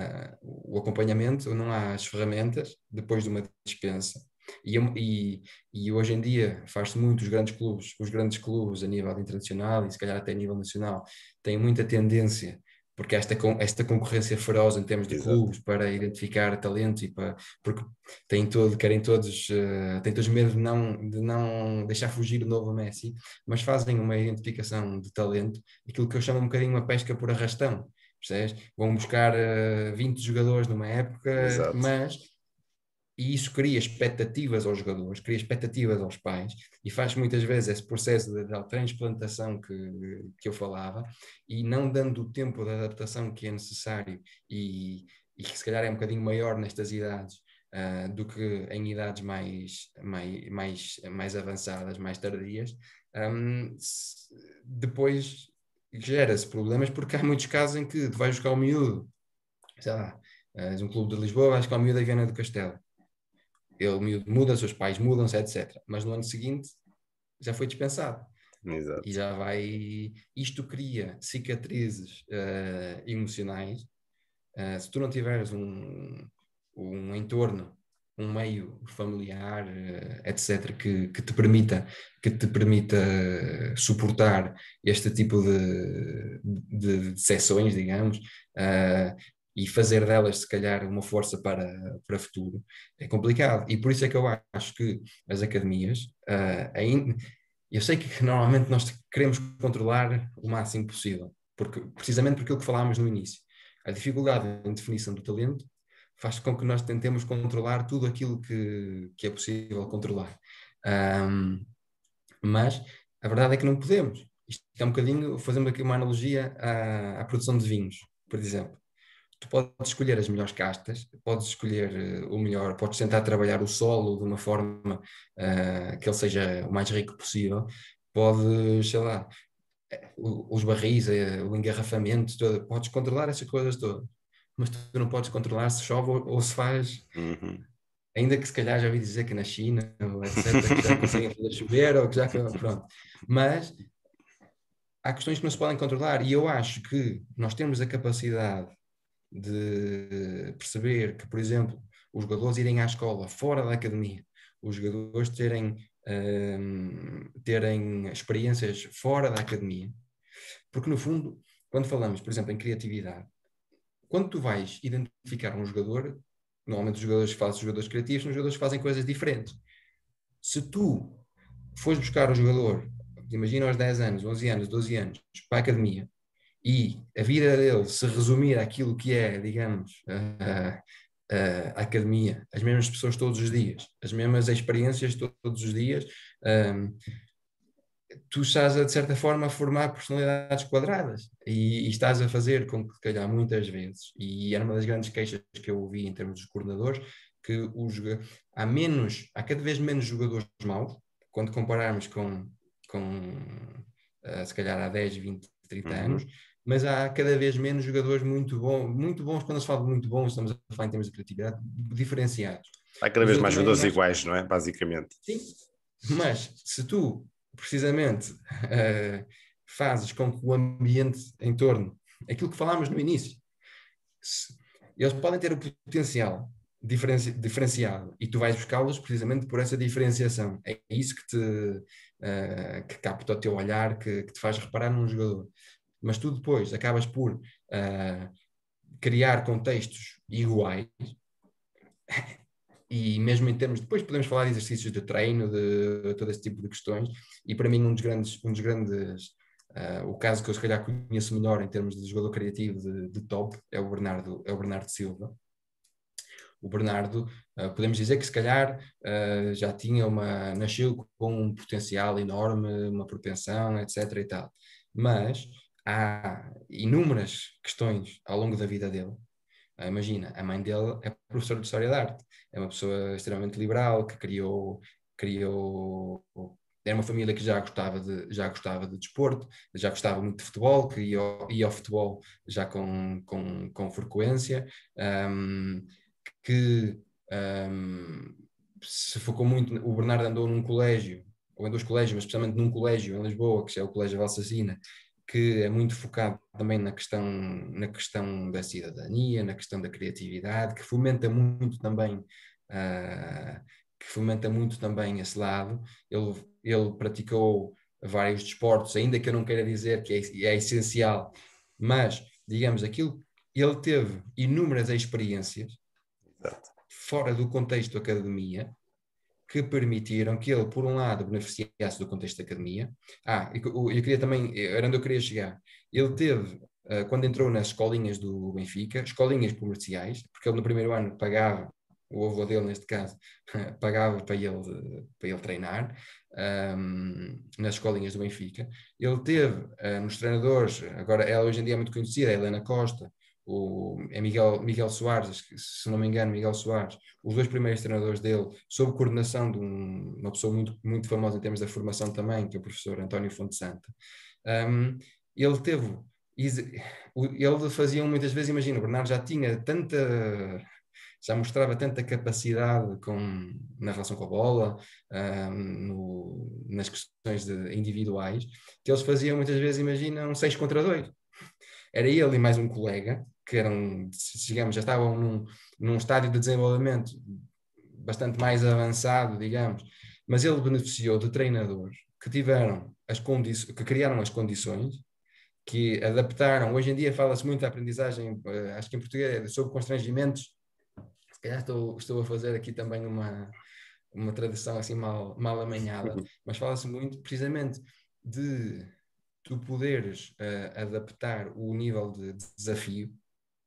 o acompanhamento, não há as ferramentas depois de uma dispensa e, é e, e hoje em dia faz-se muito os grandes clubes, os grandes clubes a nível internacional e se calhar até a nível nacional têm muita tendência porque esta, esta concorrência feroz em termos de Exato. clubes para identificar talento e para, porque têm todo, querem todos, uh, têm todos medo de não, de não deixar fugir o novo Messi, mas fazem uma identificação de talento, aquilo que eu chamo um bocadinho uma pesca por arrastão, percebes? Vão buscar uh, eh, 20 jogadores numa época, Exato. mas e isso cria expectativas aos jogadores, cria expectativas aos pais e faz muitas vezes esse processo da transplantação que, que eu falava e não dando o tempo de adaptação que é necessário e, e que se calhar é um bocadinho maior nestas idades uh, do que em idades mais, mais, mais, mais avançadas, mais tardias, um, se, depois gera-se problemas porque há muitos casos em que tu vais buscar o miúdo, sei lá, és um clube de Lisboa, vais buscar o miúdo da Viana do Castelo ele muda seus pais, mudam-se, etc. Mas no ano seguinte já foi dispensado. Exato. E já vai. Isto cria cicatrizes uh, emocionais. Uh, se tu não tiveres um, um entorno, um meio familiar, uh, eh, etc., que, que, te permita, que te permita suportar este tipo de, de, de sessões, digamos, e fazer delas, se calhar, uma força para, para futuro, é complicado. E por isso é que eu acho que as academias, uh, ah, ainda, eu sei que normalmente nós queremos controlar o máximo possível, porque, precisamente por aquilo que falámos no início. A dificuldade em definição do talento faz com que nós tentemos controlar tudo aquilo que, que é possível controlar. Um, mas a verdade é que não podemos. Isto é um bocadinho, fazendo aqui uma analogia à, à produção de vinhos, por exemplo tu podes escolher as melhores castas, podes escolher eh, o melhor, podes tentar trabalhar o solo de uma forma uh, que ele seja o mais rico possível, podes, sei lá, os barris, eh, o engarrafamento, podes controlar essas coisas todas, mas tu não podes controlar se chove ou, ou se faz. Uhum. Ainda que se calhar já ouvi dizer que na China, etc., que já conseguem fazer chover ou que já. Pronto. Mas há questões que não se podem controlar e eu acho que nós temos a capacidade de perceber que, por exemplo, os jogadores irem à escola fora da academia, os jogadores terem, um, terem experiências fora da academia, porque no fundo, quando falamos, por exemplo, em criatividade, quando tu vais identificar um jogador, normalmente os jogadores fazem os jogadores criativos, os jogadores fazem coisas diferentes. Se tu fores buscar o jogador, imagina aos 10 anos, 11 anos, 12 anos, para a academia, e a vida dele se resumir àquilo que é, digamos, a, a, a academia, as mesmas pessoas todos os dias, as mesmas experiências todos os dias, um, tu estás a, de certa forma a formar personalidades quadradas e, e, estás a fazer com que, se calhar, muitas vezes, e era uma das grandes queixas que eu ouvi em termos dos coordenadores, que os, há menos, há cada vez menos jogadores maus, quando compararmos com, com uh, se calhar há 10, 20, 30 uhum. anos, mas há cada vez menos jogadores muito bons, muito bons, quando se fala muito bons, estamos a falar em termos de criatividade, diferenciados. Há cada vez mais jogadores iguais, não é? Basicamente. Sim, mas se tu, precisamente, uh, fazes com que o ambiente em torno, aquilo que falámos no início, se, eles podem ter o potencial diferenci, diferenciado e tu vais buscá-los precisamente por essa diferenciação. É isso que te uh, que capta o teu olhar, que, que te faz reparar num jogador mas tu depois acabas por uh, criar contextos iguais. E mesmo em termos, depois podemos falar de exercícios de treino, de todo esse tipo de questões, e para mim um dos grandes, um dos grandes uh, o caso que eu se calhar conheço melhor em termos de jogador criativo de, de top é o Bernardo, é o Bernardo Silva, o Bernardo, ah, podemos dizer que se calhar já tinha uma, nasceu com um potencial enorme, uma propensão, etc e tal, mas há inúmeras questões ao longo da vida dele. Ah, imagina, a mãe dele é professora de História da Arte, é uma pessoa extremamente liberal, que criou, criou era uma família que já gostava de, já gostava de desporto, já gostava muito de futebol, que ia, ia ao futebol já com, com, com frequência, um, que um, se focou muito, o Bernardo andou num colégio, ou em dois colégios, mas especialmente num colégio em Lisboa, que é o Colégio Valsacina, que é muito focado também na questão, na questão da cidadania, na questão da criatividade, que fomenta muito também, uh, que fomenta muito também esse lado. Ele, ele praticou vários desportos, ainda que eu não queira dizer que é, é essencial, mas, digamos, aquilo, ele teve inúmeras experiências Exato. fora do contexto academia, que permitiram que ele, por um lado, beneficiasse do contexto da academia. Ah, eu, eu queria também, era eh, onde eu queria chegar. Ele teve, eh, quando entrou nas escolinhas do Benfica, escolinhas comerciais, porque ele no primeiro ano pagava, o avô dele neste caso, pagava para ele, para ele treinar um, nas escolinhas do Benfica. Ele teve uh, nos treinadores, agora ela hoje em dia é muito conhecida, a Helena Costa, o, é Miguel, Miguel Soares, se não me engano, Miguel Soares, os dois primeiros treinadores dele, sob coordenação de um, uma pessoa muito, muito famosa em termos da formação também, que é o professor António Fonte Santa. Um, ele teve, ele fazia muitas vezes, imagina, o Bernardo já tinha tanta, já mostrava tanta capacidade com, na relação com a bola, um, no, nas questões de, individuais, que eles faziam muitas vezes, imagina, um 6 contra 2 era ele e mais um colega, que eram, digamos, já estavam num, num estádio de desenvolvimento bastante mais avançado, digamos, mas ele beneficiou de treinadores que tiveram as condições, que criaram as condições, que adaptaram. Hoje em dia fala-se muito da aprendizagem, eh, acho que em português é sobre constrangimentos. Se calhar estou, estou a fazer aqui também uma, uma tradução assim mal, mal amanhada, mas fala-se muito precisamente de tu poderes uh, adaptar o nível de desafio,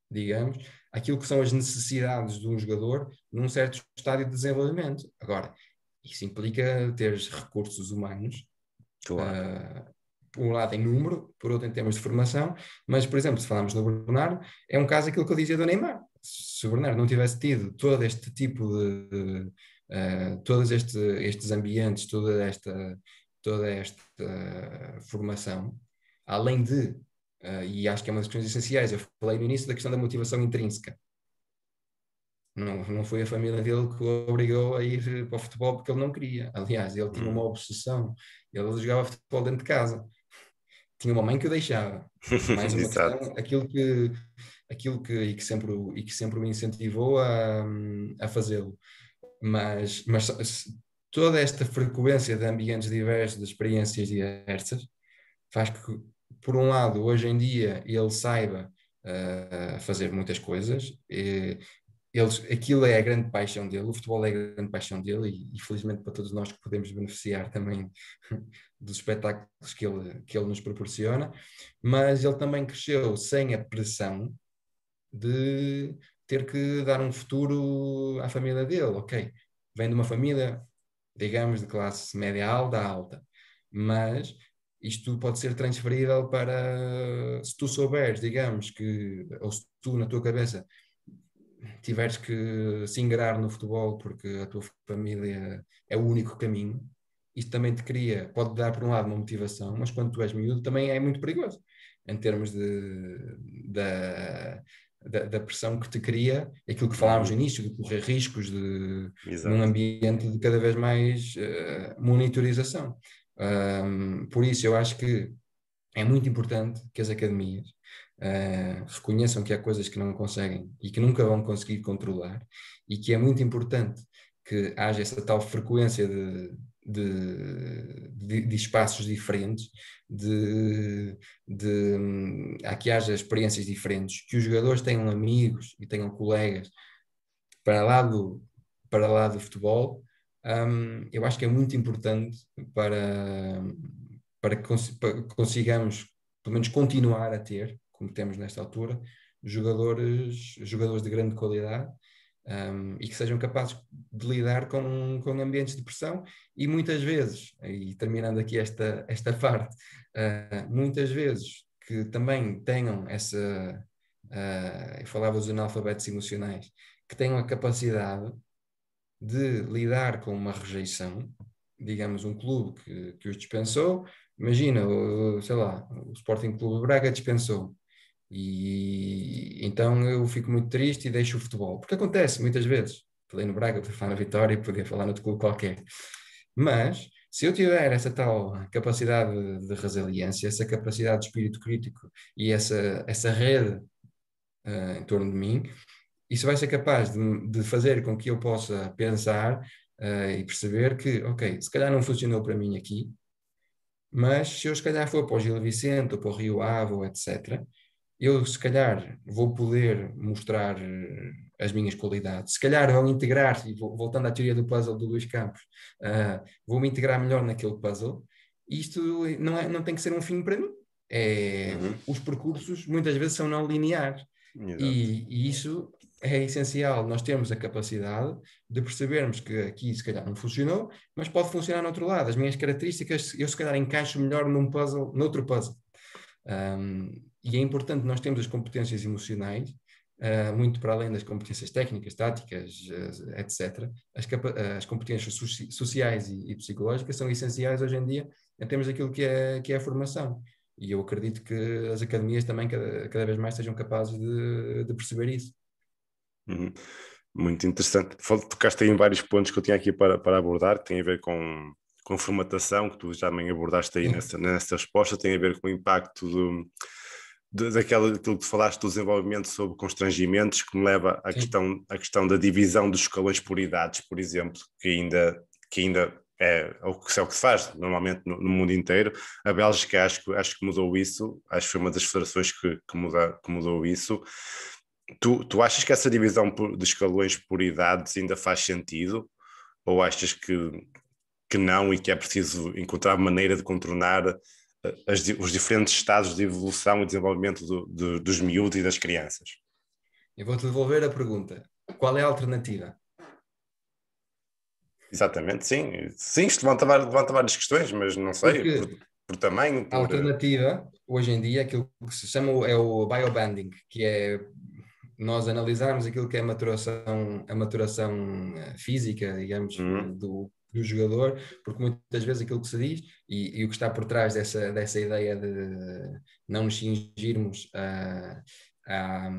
digamos, aquilo que são as necessidades de um jogador num certo estádio de desenvolvimento. Agora, isso implica teres recursos humanos, claro. uh, por um lado em número, por outro em termos de formação, mas, por exemplo, se falarmos do Bernardo, é um caso aquilo que eu dizia do Neymar. Se o Bernardo não tivesse tido todo este tipo de. de uh, todos este, estes ambientes, toda esta toda esta formação, além de, eh, e acho que é uma das questões essenciais, eu falei no início da questão da motivação intrínseca. Não, não foi a família dele que o obrigou a ir para o futebol porque ele não queria. Aliás, ele tinha hum. uma obsessão. Ele jogava futebol dentro de casa. Tinha uma mãe que o deixava. Mais uma questão, aquilo que, aquilo que, e que, sempre, e que sempre o incentivou a, hum, a fazê-lo. Mas, mas toda esta frequência de ambientes diversos, de experiências diversas, faz que, por um lado, hoje em dia ele saiba uh, fazer muitas coisas, e, eles, aquilo é a grande paixão dele, o futebol é a grande paixão dele e, e felizmente para todos nós que podemos beneficiar também dos espetáculos que ele, que ele nos proporciona, mas ele também cresceu sem a pressão de ter que dar um futuro à família dele, ok? Vem de uma família digamos, de classe média alta a alta. Mas isto pode ser transferível para se tu souberes, digamos, que, ou se tu na tua cabeça tiveres que se ingrar no futebol porque a tua família é o único caminho, isto também te cria, pode dar por um lado uma motivação, mas quando tu és miúdo também é muito perigoso em termos de, da da, da, pressão que te cria, aquilo que falámos no uhum. início, de correr riscos de, num ambiente de cada vez mais uh, monitorização. Um, por isso, eu acho que é muito importante que as academias uh, reconheçam que há coisas que não conseguem e que nunca vão conseguir controlar, e que é muito importante que haja essa tal frequência de de, de, de, espaços diferentes, de, de a hum, que haja experiências diferentes, que os jogadores tenham amigos e tenham colegas para lá do, para lá do futebol, um, eu acho que é muito importante para, para que cons consigamos, pelo menos, continuar a ter, como temos nesta altura, jogadores, jogadores de grande qualidade um, e que sejam capazes de lidar com, com ambientes de pressão e muitas vezes, e terminando aqui esta, esta parte, uh, muitas vezes que também tenham essa, uh, eu falava dos analfabetos emocionais, que tenham a capacidade de lidar com uma rejeição, digamos, um clube que, que os dispensou, imagina, sei lá, o Sporting Clube Braga dispensou, e então eu fico muito triste e deixo o futebol, porque acontece muitas vezes. Falei no Braga, podia falar na Vitória, podia falar no clube qualquer. Mas se eu tiver essa tal capacidade de resiliência, essa capacidade de espírito crítico e essa, essa rede uh, em torno de mim, isso vai ser capaz de, de fazer com que eu possa pensar uh, e perceber que, ok, se calhar não funcionou para mim aqui, mas se eu se calhar for para o Gil Vicente ou para o Rio Ave, etc., eu se calhar vou poder mostrar eh, as minhas qualidades, se calhar vão integrar, e voltando à teoria do puzzle do Luís Campos, uh, ah, vou me integrar melhor naquele puzzle, isto não, é, não tem que ser um fim para mim. É, uhum. Os percursos muitas vezes são não lineares e, e, isso é essencial. Nós temos a capacidade de percebermos que aqui se calhar não funcionou, mas pode funcionar no outro lado. As minhas características, eu se calhar encaixo melhor num puzzle, noutro puzzle. Um, e é importante nós termos as competências emocionais, uh, muito para além das competências técnicas, táticas, uh, ah, etc. As, ah, as competências sociais e, e, psicológicas são essenciais hoje em dia em termos daquilo que é, que é a formação. E eu acredito que as academias também cada, cada vez mais sejam capazes de, de perceber isso. Uhum. Muito interessante. Tocaste aí em vários pontos que eu tinha aqui para, para abordar, que tem a ver com, com formatação, que tu já também abordaste aí nessa, nessa resposta, tem a ver com o impacto do, daquela, daquilo que falaste do desenvolvimento sobre constrangimentos, que me leva à questão, à questão da divisão dos escalões por idades, por exemplo, que ainda, que ainda é, o que, é o que se faz normalmente no, no, mundo inteiro. A Bélgica acho, acho que mudou isso, acho que foi uma das federações que, que, muda, que mudou isso. Tu, tu achas que essa divisão por, de escalões por idades ainda faz sentido? Ou achas que, que não e que é preciso encontrar maneira de contornar as, os diferentes estados de evolução e desenvolvimento do, do, dos miúdos e das crianças. Eu vou-te devolver a pergunta: qual é a alternativa? Exatamente, sim. Sim, isto levanta, levanta várias questões, mas não sei, por, por, tamanho. Por... A alternativa, hoje em dia, aquilo que se chama é o biobanding, que é nós analisarmos aquilo que é a maturação, a maturação eh, física, digamos, uhum. do, do jogador, porque muitas vezes aquilo que se diz e, e, o que está por trás dessa, dessa ideia de não nos cingirmos a, a,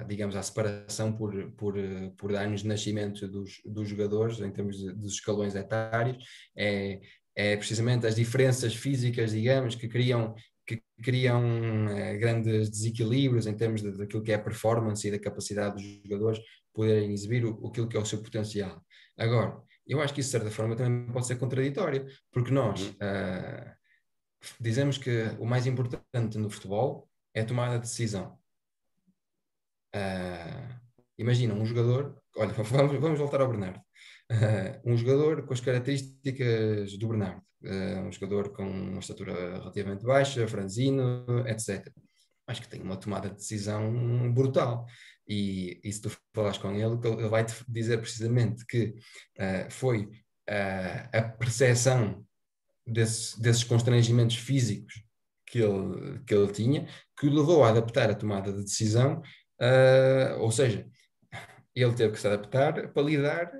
a, digamos, à separação por, por, por anos de nascimento dos, dos jogadores, em termos de, dos escalões etários, é, é precisamente as diferenças físicas, digamos, que criam que criam eh, grandes desequilíbrios em termos daquilo que é a performance e da capacidade dos jogadores poderem exibir o, aquilo que é o seu potencial. Agora, eu acho que isso, de certa forma, também pode ser contraditório, porque nós uh, dizemos que o mais importante no futebol é a tomada de decisão. Uh, imagina um jogador, olha, vamos, vamos voltar ao Bernardo. Uh, um jogador com as características do Bernardo, uh, um jogador com uma estatura relativamente baixa, franzino, etc. Acho que tem uma tomada de decisão brutal. E, e se tu falares com ele, ele vai te dizer precisamente que uh, foi uh, a percepção desse, desses constrangimentos físicos que ele, que ele tinha que o levou a adaptar a tomada de decisão, uh, ou seja, ele teve que se adaptar para lidar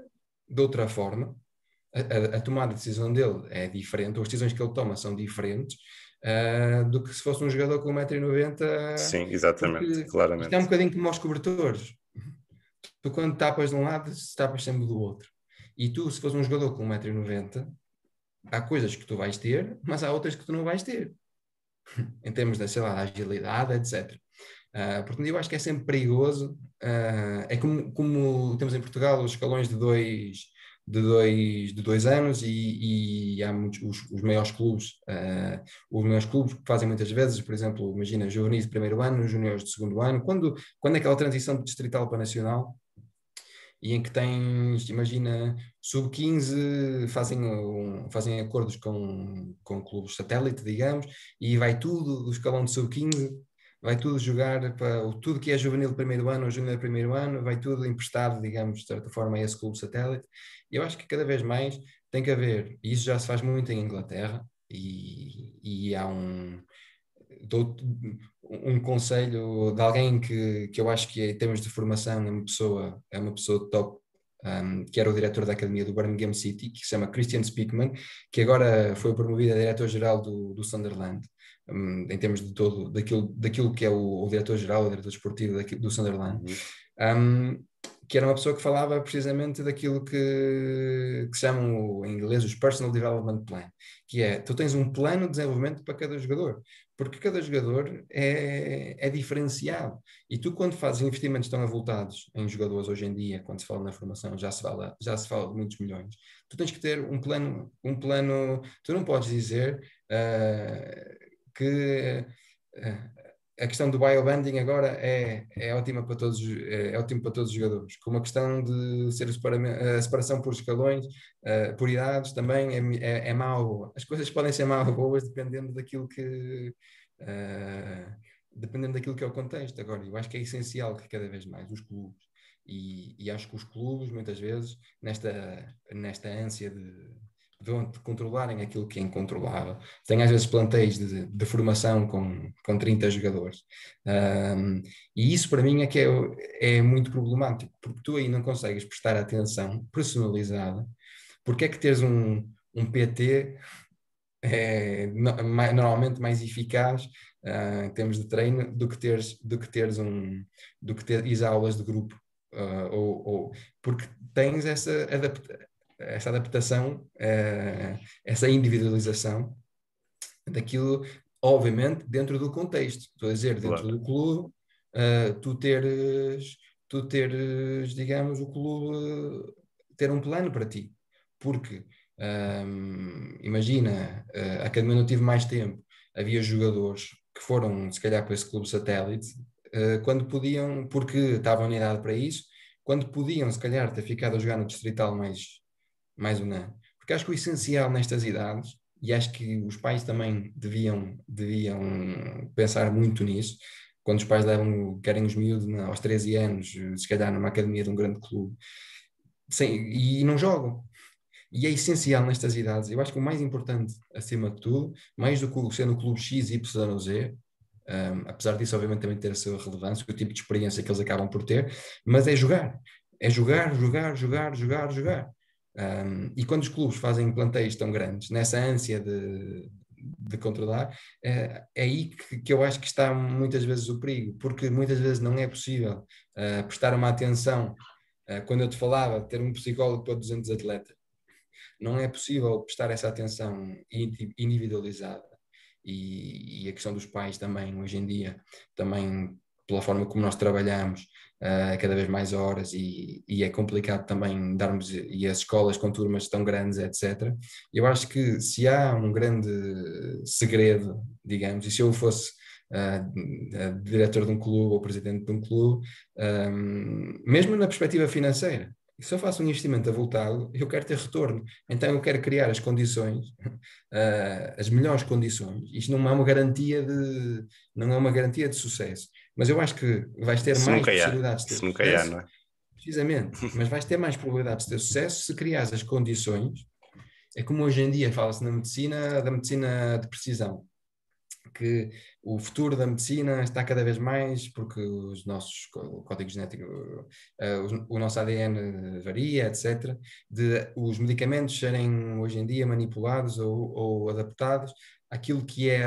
de outra forma. A, a, a tomada de decisão dele é diferente, as decisões que ele toma são diferentes, Uh, do que se fosse um jogador com 1,90m. Sim, exatamente, claramente. Isto é um bocadinho como aos cobertores. Tu, quando tapas de um lado, tapas sempre do outro. E tu, se fores um jogador com 1,90m, há coisas que tu vais ter, mas há outras que tu não vais ter. em termos da, sei lá, agilidade, etc. Uh, ah, portanto, eu acho que é sempre perigoso. Uh, é como, como temos em Portugal os escalões de dois de dois, de dois anos e, e há muitos, os, os maiores clubes, uh, os maiores clubes que fazem muitas vezes, por exemplo, imagina, juvenis de primeiro ano, juniores de segundo ano, quando, quando é aquela transição de distrital para nacional, e em que tens, imagina, sub-15 fazem, um, fazem acordos com, com clubes satélite, digamos, e vai tudo do escalão de sub-15 vai tudo jogar para o, tudo que é juvenil primeiro ano ou júnior primeiro ano, vai tudo emprestado, digamos, de certa forma, a esse clube satélite. E eu acho que cada vez mais tem que haver, e isso já se faz muito em Inglaterra, e, e há um, dou um conselho de alguém que, que eu acho que em termos de formação é uma pessoa, é uma pessoa top um, que era o diretor da academia do Birmingham City, que se chama Christian Speakman, que agora foi promovido a diretor-geral do, do Sunderland um, em termos de todo, daquilo, daquilo que é o, o diretor-geral, o diretor esportivo daquilo, do Sunderland, uhum. um, que era uma pessoa que falava precisamente daquilo que, que chamam em inglês os Personal Development Plan, que é, tu tens um plano de desenvolvimento para cada jogador, porque cada jogador é, é diferenciado. E tu, quando fazes investimentos tão avultados em jogadores hoje em dia, quando se fala na formação, já se fala, já se fala de muitos milhões, tu tens que ter um plano, um plano tu não podes dizer uh, que eh, a questão do biobanding agora é, é, ótima para todos, é ótimo para todos os jogadores. Com uma questão de ser a separação por escalões, eh, por idades, também é, é, é mau. As coisas podem ser mal ou boas dependendo daquilo que. Uh, dependendo daquilo que é o contexto. Agora, eu acho que é essencial que cada vez mais os clubes, e, e acho que os clubes, muitas vezes, nesta, nesta ânsia de, de controlarem aquilo que é incontrolável. Tem às vezes plantéis de, de formação com, com 30 jogadores. Um, e isso para mim é que é, é muito problemático, porque tu aí não consegues prestar atenção personalizada. Porque é que tens um, um PT é, no, mais, normalmente mais eficaz uh, em termos de treino do que teres, do que teres um do que teres aulas de grupo uh, ou, ou, porque tens essa adaptação essa adaptação, eh, essa individualização daquilo, obviamente, dentro do contexto. Estou a dizer, dentro claro. do clube, eh, tu teres, tu teres, digamos, o clube eh, ter um plano para ti. Porque, ehm, imagina, a Academia não tive mais tempo, havia jogadores que foram, se calhar, para esse clube satélite, quando podiam, porque estavam na idade para isso, quando podiam, se calhar, ter ficado a jogar no Distrital mais mais uma Porque acho que o essencial nestas idades, e acho que os pais também deviam, deviam pensar muito nisso, quando os pais levam, querem os miúdos aos 13 anos, se calhar numa academia de um grande clube, sem, e não jogam. E é essencial nestas idades. Eu acho que o mais importante, acima de tudo, mais do que sendo o clube X, Y ou Z, um, apesar disso, obviamente, também ter a sua relevância, o tipo de experiência que eles acabam por ter, mas é jogar. É jogar, jogar, jogar, jogar, jogar. Um, e quando os clubes fazem plantéis tão grandes, nessa ânsia de, de controlar, é, é aí que, que, eu acho que está muitas vezes o perigo, porque muitas vezes não é possível uh, prestar uma atenção. Uh, quando eu te falava, ter um psicólogo para 200 atletas, não é possível prestar essa atenção individualizada. E, e, a questão dos pais também, hoje em dia, também pela forma como nós trabalhamos uh, cada vez mais horas e, e, é complicado também darmos e as escolas com turmas tão grandes etc eu acho que se há um grande segredo digamos e se eu fosse uh, diretor de um clube ou presidente de um clube um, ehm, mesmo na perspectiva financeira se eu faço um investimento avultado, eu quero ter retorno. Então eu quero criar as condições, uh, as melhores condições. Isto não é uma garantia de não é uma garantia de sucesso, mas eu acho que vais ter se mais possibilidades de ter se nunca sucesso. não é? Precisamente. Mas vais ter mais probabilidades de ter sucesso se criares as condições. É como hoje em dia fala-se na medicina, da medicina de precisão que o futuro da medicina está cada vez mais, porque os nossos códigos genéticos, eh, o nosso ADN varia, etc., de os medicamentos serem hoje em dia manipulados ou, ou adaptados aquilo que é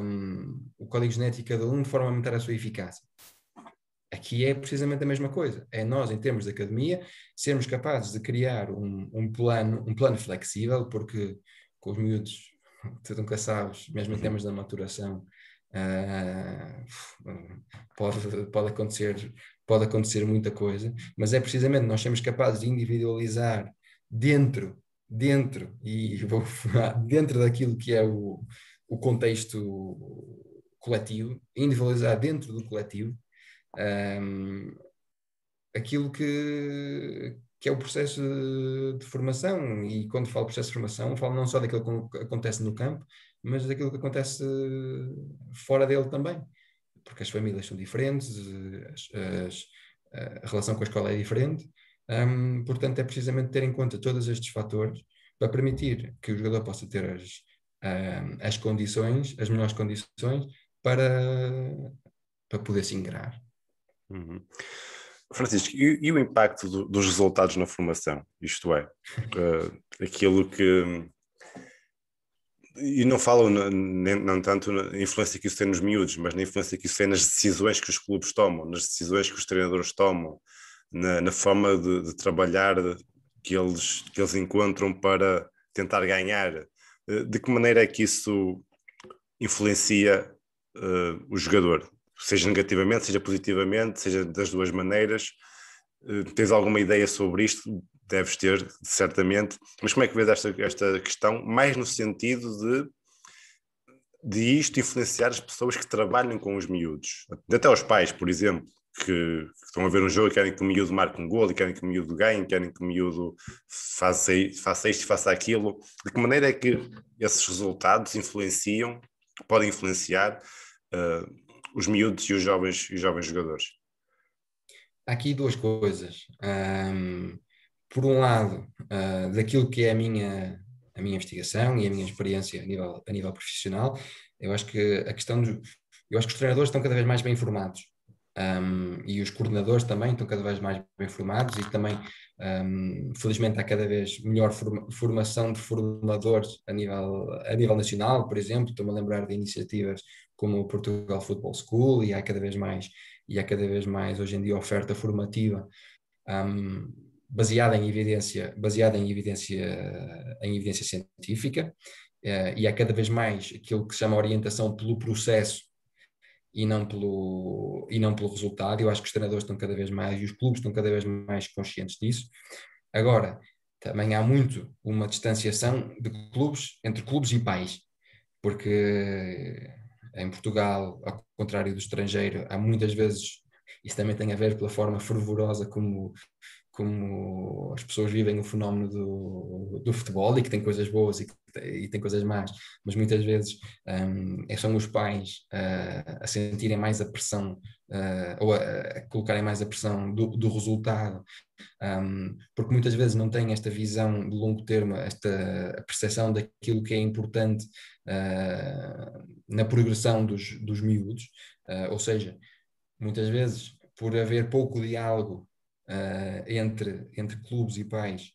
um, o código genético de cada um de forma a aumentar a sua eficácia. Aqui é precisamente a mesma coisa. É nós, em termos de academia, sermos capazes de criar um, um plano, um plano flexível, porque com os miúdos, tu nunca sabes, mesmo em uhum. termos da maturação, uh, pode, pode, acontecer, pode acontecer muita coisa, mas é precisamente nós sermos capazes de individualizar dentro dentro, e vou dentro daquilo que é o, o contexto coletivo, individualizar dentro do coletivo um, aquilo que, que é o processo de, de, formação. E quando falo processo de formação, falo não só daquilo que acontece no campo, mas daquilo que acontece fora dele também. Porque as famílias são diferentes, as, as, a relação com a escola é diferente. Um, portanto, é precisamente ter em conta todos estes fatores para permitir que o jogador possa ter as, um, as condições, as melhores condições, para, para poder se ingrar. Uhum. Francisco, e, e, o impacto do, dos resultados na formação? Isto é, uh, aquilo que. E não falo nem, não tanto na influência que isso tem nos miúdos, mas na influência que isso tem nas decisões que os clubes tomam, nas decisões que os treinadores tomam, na, na forma de, de, trabalhar que eles, que eles encontram para tentar ganhar. Eh, de que maneira é que isso influencia uh, o jogador? Seja negativamente, seja positivamente, seja das duas maneiras. Uh, tens alguma ideia sobre isto? Deves ter, certamente. Mas como é que vês esta, esta questão? Mais no sentido de de isto influenciar as pessoas que trabalham com os miúdos, até os pais, por exemplo que, estão a ver um jogo e querem que o miúdo marque um gol, e querem que o miúdo ganhe, querem que o miúdo faça, faça isto, faça aquilo. De que maneira é que esses resultados influenciam, podem influenciar uh, os miúdos e os jovens, os jovens jogadores? aqui duas coisas. Um, por um lado, uh, daquilo que é a minha, a minha investigação e a minha experiência a nível, a nível profissional, eu acho que a questão do, eu acho que os treinadores estão cada vez mais bem informados um, e os coordenadores também estão cada vez mais bem formados e também, um, felizmente, há cada vez melhor forma, formação de formadores a nível, a nível nacional, por exemplo. Estou-me a lembrar de iniciativas como o Portugal Football School e há cada vez mais, e há cada vez mais hoje em dia oferta formativa. Um, baseada em evidência, baseada em evidência, em evidência científica, uh, e há cada vez mais aquilo que se chama orientação pelo processo e não pelo, e não pelo resultado. Eu acho que os treinadores estão cada vez mais e os clubes estão cada vez mais conscientes disso. Agora, também há muito uma distanciação de clubes entre clubes e pais, porque em Portugal, ao contrário do estrangeiro, há muitas vezes isso também tem a ver pela forma fervorosa como como as pessoas vivem o fenómeno do, do futebol e que tem coisas boas e, que, e tem coisas más, mas muitas vezes um, é são os pais uh, a sentirem mais a pressão uh, ou a, a, colocarem mais a pressão do, do resultado, um, porque muitas vezes não têm esta visão de longo termo, esta percepção daquilo que é importante uh, na progressão dos, dos miúdos, ou seja, muitas vezes por haver pouco diálogo uh, entre, entre clubes e pais.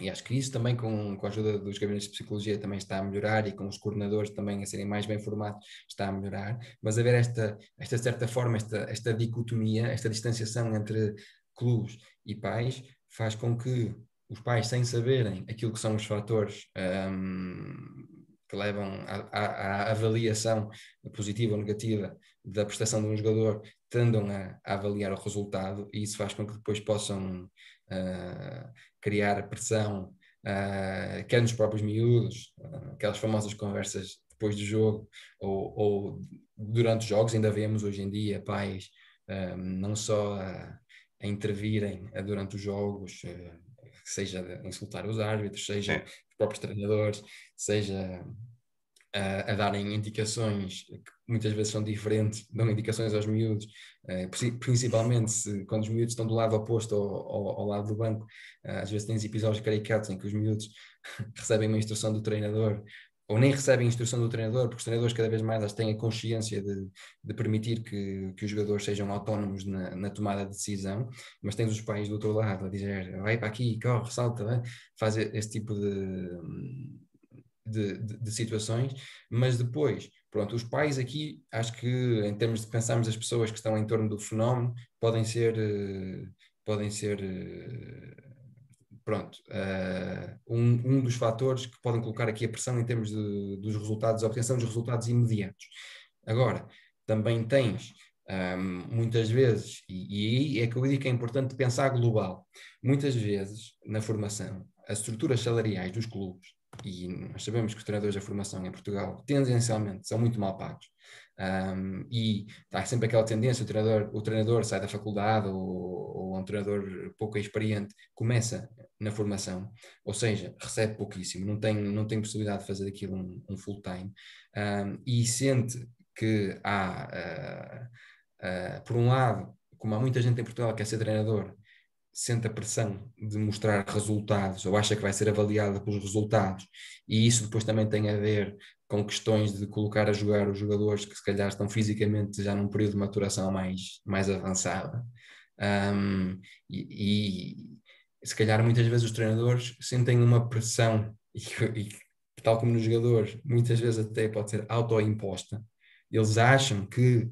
E acho que isso também, com, com a ajuda dos gabinetes de psicologia, também está a melhorar e com os coordenadores também a serem mais bem formados, está a melhorar. Mas haver esta, esta certa forma, esta, esta dicotomia, esta distanciação entre clubes e pais, faz com que os pais, sem saberem aquilo que são os fatores um, ehm, que levam à, à, avaliação positiva ou negativa da prestação de um jogador, tendam a, avaliar o resultado e isso faz com que depois possam uh, criar pressão, uh, quer nos próprios miúdos, uh, aquelas famosas conversas depois do jogo ou, ou, durante os jogos, ainda vemos hoje em dia pais não só a, a intervirem durante os jogos, seja insultar os árbitros, seja é. os próprios treinadores, seja a, a darem indicações que muitas vezes são diferentes, dão indicações aos miúdos, uh, principalmente se, quando os miúdos estão do lado oposto ao, ao, ao lado do banco. Uh, às vezes tens episódios caricatos em que os miúdos recebem uma instrução do treinador ou nem recebem instrução do treinador, porque os treinadores cada vez mais têm a consciência de, de permitir que, que os jogadores sejam autónomos na, na, tomada de decisão, mas tens os pais do outro lado a dizer vai para aqui, corre, salta, faz este tipo de, de, de, de, situações, mas depois, pronto, os pais aqui, acho que em termos de pensarmos as pessoas que estão em torno do fenómeno, podem ser, eh, podem ser, eh, pronto, uh, um, um dos fatores que podem colocar aqui a pressão em termos de, dos resultados, a obtenção dos resultados imediatos. Agora, também tens um, ehm, muitas vezes, e, e aí é que eu digo que é importante pensar global, muitas vezes na formação, as estruturas salariais dos clubes e nós sabemos que os treinadores da formação em Portugal tendencialmente são muito mal pagos. Um, e há tá sempre aquela tendência: o treinador, o treinador sai da faculdade ou, ou é um treinador pouco experiente começa na formação, ou seja, recebe pouquíssimo, não tem, não tem possibilidade de fazer aquilo um, um full-time um, e sente que há, uh, uh, por um lado, como há muita gente em Portugal que quer ser treinador sente a pressão de mostrar resultados ou acha que vai ser avaliada pelos resultados, e isso depois também tem a ver com questões de colocar a jogar os jogadores que se calhar estão fisicamente já num período de maturação mais, mais avançada. Um, e, e, se calhar muitas vezes os treinadores sentem uma pressão, e, e tal como nos jogadores, muitas vezes até pode ser autoimposta. Eles acham que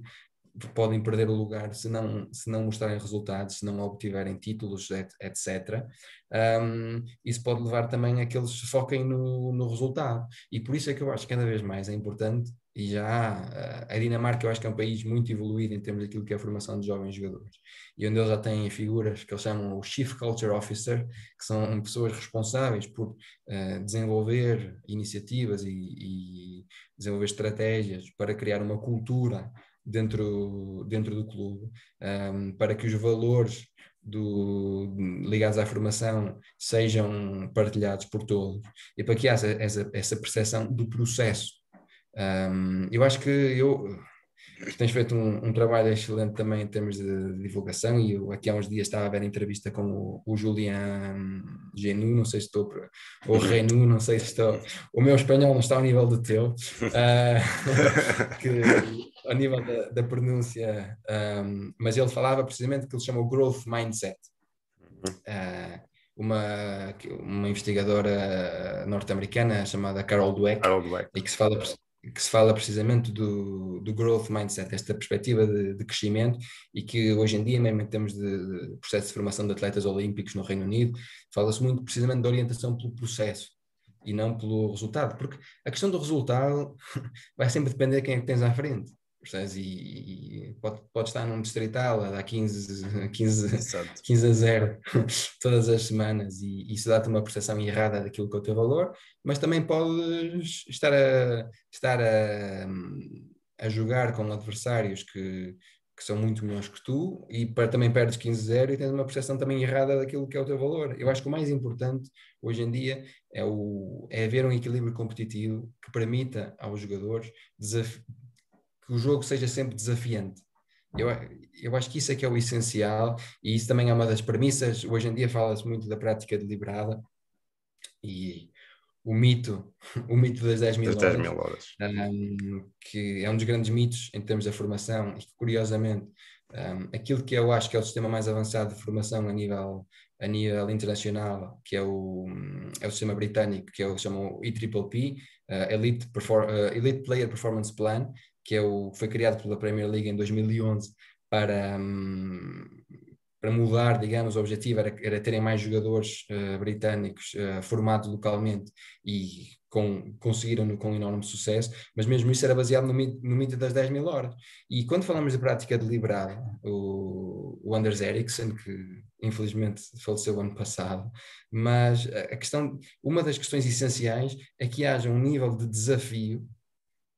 podem perder o lugar se não, se não mostrarem resultados, se não obtiverem títulos, etc. Um, isso pode levar também a que eles se foquem no, no resultado. E por isso é que eu acho que cada vez mais é importante, e já uh, a Dinamarca eu acho que é um país muito evoluído em termos daquilo que é a formação de jovens jogadores. E onde eles já têm figuras que eles chamam o Chief Culture Officer, que são pessoas responsáveis por uh, desenvolver iniciativas e, e desenvolver estratégias para criar uma cultura dentro, dentro do clube, um, para que os valores do, ligados à formação sejam partilhados por todos e para que haja essa, essa percepção do processo. Um, eu acho que eu tens feito um, um, trabalho excelente também em termos de, divulgação e eu aqui há uns dias estava a ver a entrevista com o, o Julian Genu, não sei se estou ou Renu não sei se estou o meu espanhol não está ao nível do teu uh, que, ao nível da, da pronúncia, um, mas ele falava precisamente que ele chama o growth mindset. Uh, uma, uma investigadora norte-americana chamada Carol Dweck, Carol Dweck, e que se fala que se fala precisamente do, do growth mindset, esta perspectiva de, de, crescimento, e que hoje em dia, mesmo em termos de, de processo de formação de atletas olímpicos no Reino Unido, fala-se muito precisamente da orientação pelo processo e não pelo resultado, porque a questão do resultado vai sempre depender de quem é que tens à frente portanto E, e pode, pode estar num distrital a dar 15, 15, 15 a 0 todas as semanas e isso dá-te uma percepção errada daquilo que é o teu valor, mas também podes estar a, estar a, hum, a jogar com adversários que, que são muito melhores que tu e para, também perdes 15-0 e tens uma percepção também errada daquilo que é o teu valor. Eu acho que o mais importante hoje em dia é, o, é haver um equilíbrio competitivo que permita aos jogadores que o jogo seja sempre desafiante. Eu, eu acho que isso é que é o essencial e isso também é uma das premissas. Hoje em dia fala-se muito da prática deliberada e o mito, o mito das 10 mil, 10 mil horas, um, que é um dos grandes mitos em termos da formação e que, curiosamente, um, aquilo que eu acho que é o sistema mais avançado de formação a nível, a nível internacional, que é o, é o sistema britânico, que é o chamam EPP, uh, ah, Elite, uh, Elite Player Performance Plan, que é o, foi criado pela Premier League em 2011 para, hum, para mudar, digamos, o objetivo era, era terem mais jogadores uh, britânicos uh, formados localmente e com, conseguiram com enorme sucesso, mas mesmo isso era baseado no mito, no mito, das 10 mil horas. E quando falamos de prática deliberada, o, o Anders Ericsson, que infelizmente faleceu ano passado, mas a questão, uma das questões essenciais é que haja um nível de desafio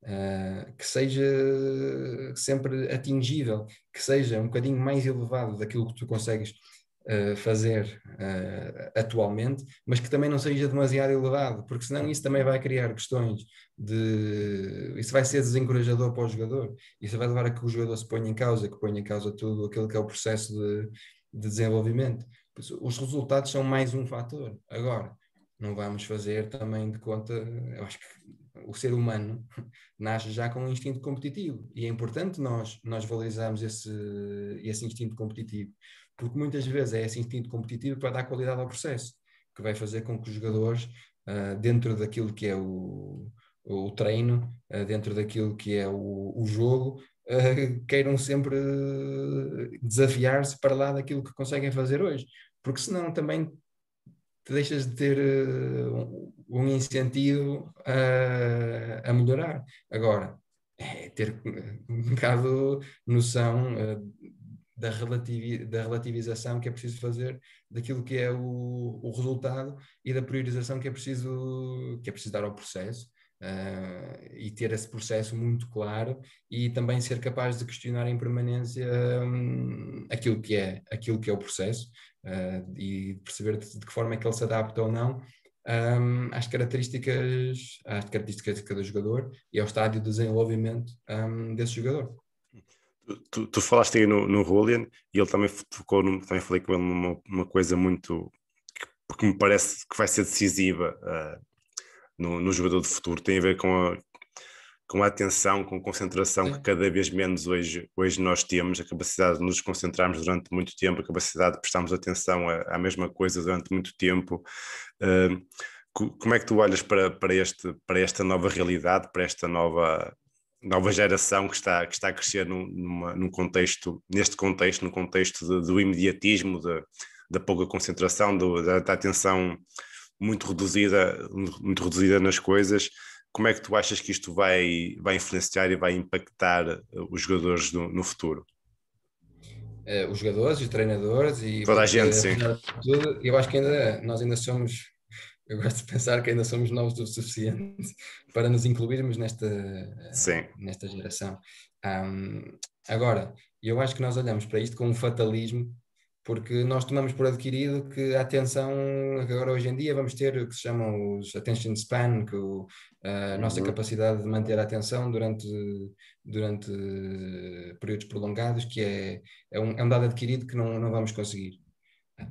Uh, que seja sempre atingível, que seja um bocadinho mais elevado daquilo que tu consegues uh, fazer uh, atualmente, mas que também não seja demasiado elevado, porque senão isso também vai criar questões de. Isso vai ser desencorajador para o jogador, isso vai levar a que o jogador se ponha em causa, que ponha em causa tudo aquilo que é o processo de, de desenvolvimento. Os resultados são mais um fator. Agora, não vamos fazer também de conta, eu acho que o ser humano nasce já com um instinto competitivo e é importante nós, nós valorizarmos esse, esse instinto competitivo, porque muitas vezes é esse instinto competitivo que vai dar qualidade ao processo, que vai fazer com que os jogadores, uh, dentro daquilo que é o, o treino, uh, dentro daquilo que é o, o jogo, uh, queiram sempre desafiar-se para lá daquilo que conseguem fazer hoje, porque senão também te deixas de ter uh, um incentivo a, a melhorar. Agora, é ter eh, um bocado noção eh, da, relativi da relativização que é preciso fazer daquilo que é o, o, resultado e da priorização que é preciso, que é preciso dar ao processo. Uh, e ter esse processo muito claro e também ser capaz de questionar em permanência um, aquilo, que é, aquilo que é o processo uh, e perceber de, de que forma é que ele se adapta ou não um, às características às características de cada jogador e ao estádio de desenvolvimento um, desse jogador. Tu, tu, falaste aí no, no Julian e ele também focou, também falei com ele numa uma coisa muito que, que me parece que vai ser decisiva uh, no, no jogador de futuro, tem a ver com a, com a atenção, com a concentração que cada vez menos hoje, hoje nós temos, a capacidade de nos concentrarmos durante muito tempo, a capacidade de prestarmos atenção à, à mesma coisa durante muito tempo. Uh, como é que tu olhas para, para, este, para esta nova realidade, para esta nova, nova geração que está, que está a crescer num, numa, num contexto, neste contexto, no contexto de, do imediatismo, de, da pouca concentração, do, da, da atenção muito reduzida, muito reduzida nas coisas? como é que tu achas que isto vai, vai influenciar e vai impactar uh, os jogadores no, no futuro? Uh, os jogadores, os treinadores e toda a gente, sim. Tudo, eu acho que ainda nós ainda somos, eu gosto de pensar que ainda somos novos o suficiente para nos incluirmos nesta, sim. nesta geração. Um, agora, eu acho que nós olhamos para isto com um fatalismo porque nós tomamos por adquirido que a atenção que agora hoje em dia vamos ter o que se chamam os attention span, que o, a nossa uhum. capacidade de manter a atenção durante, durante períodos prolongados, que é, é, um, é um dado adquirido que não, não vamos conseguir.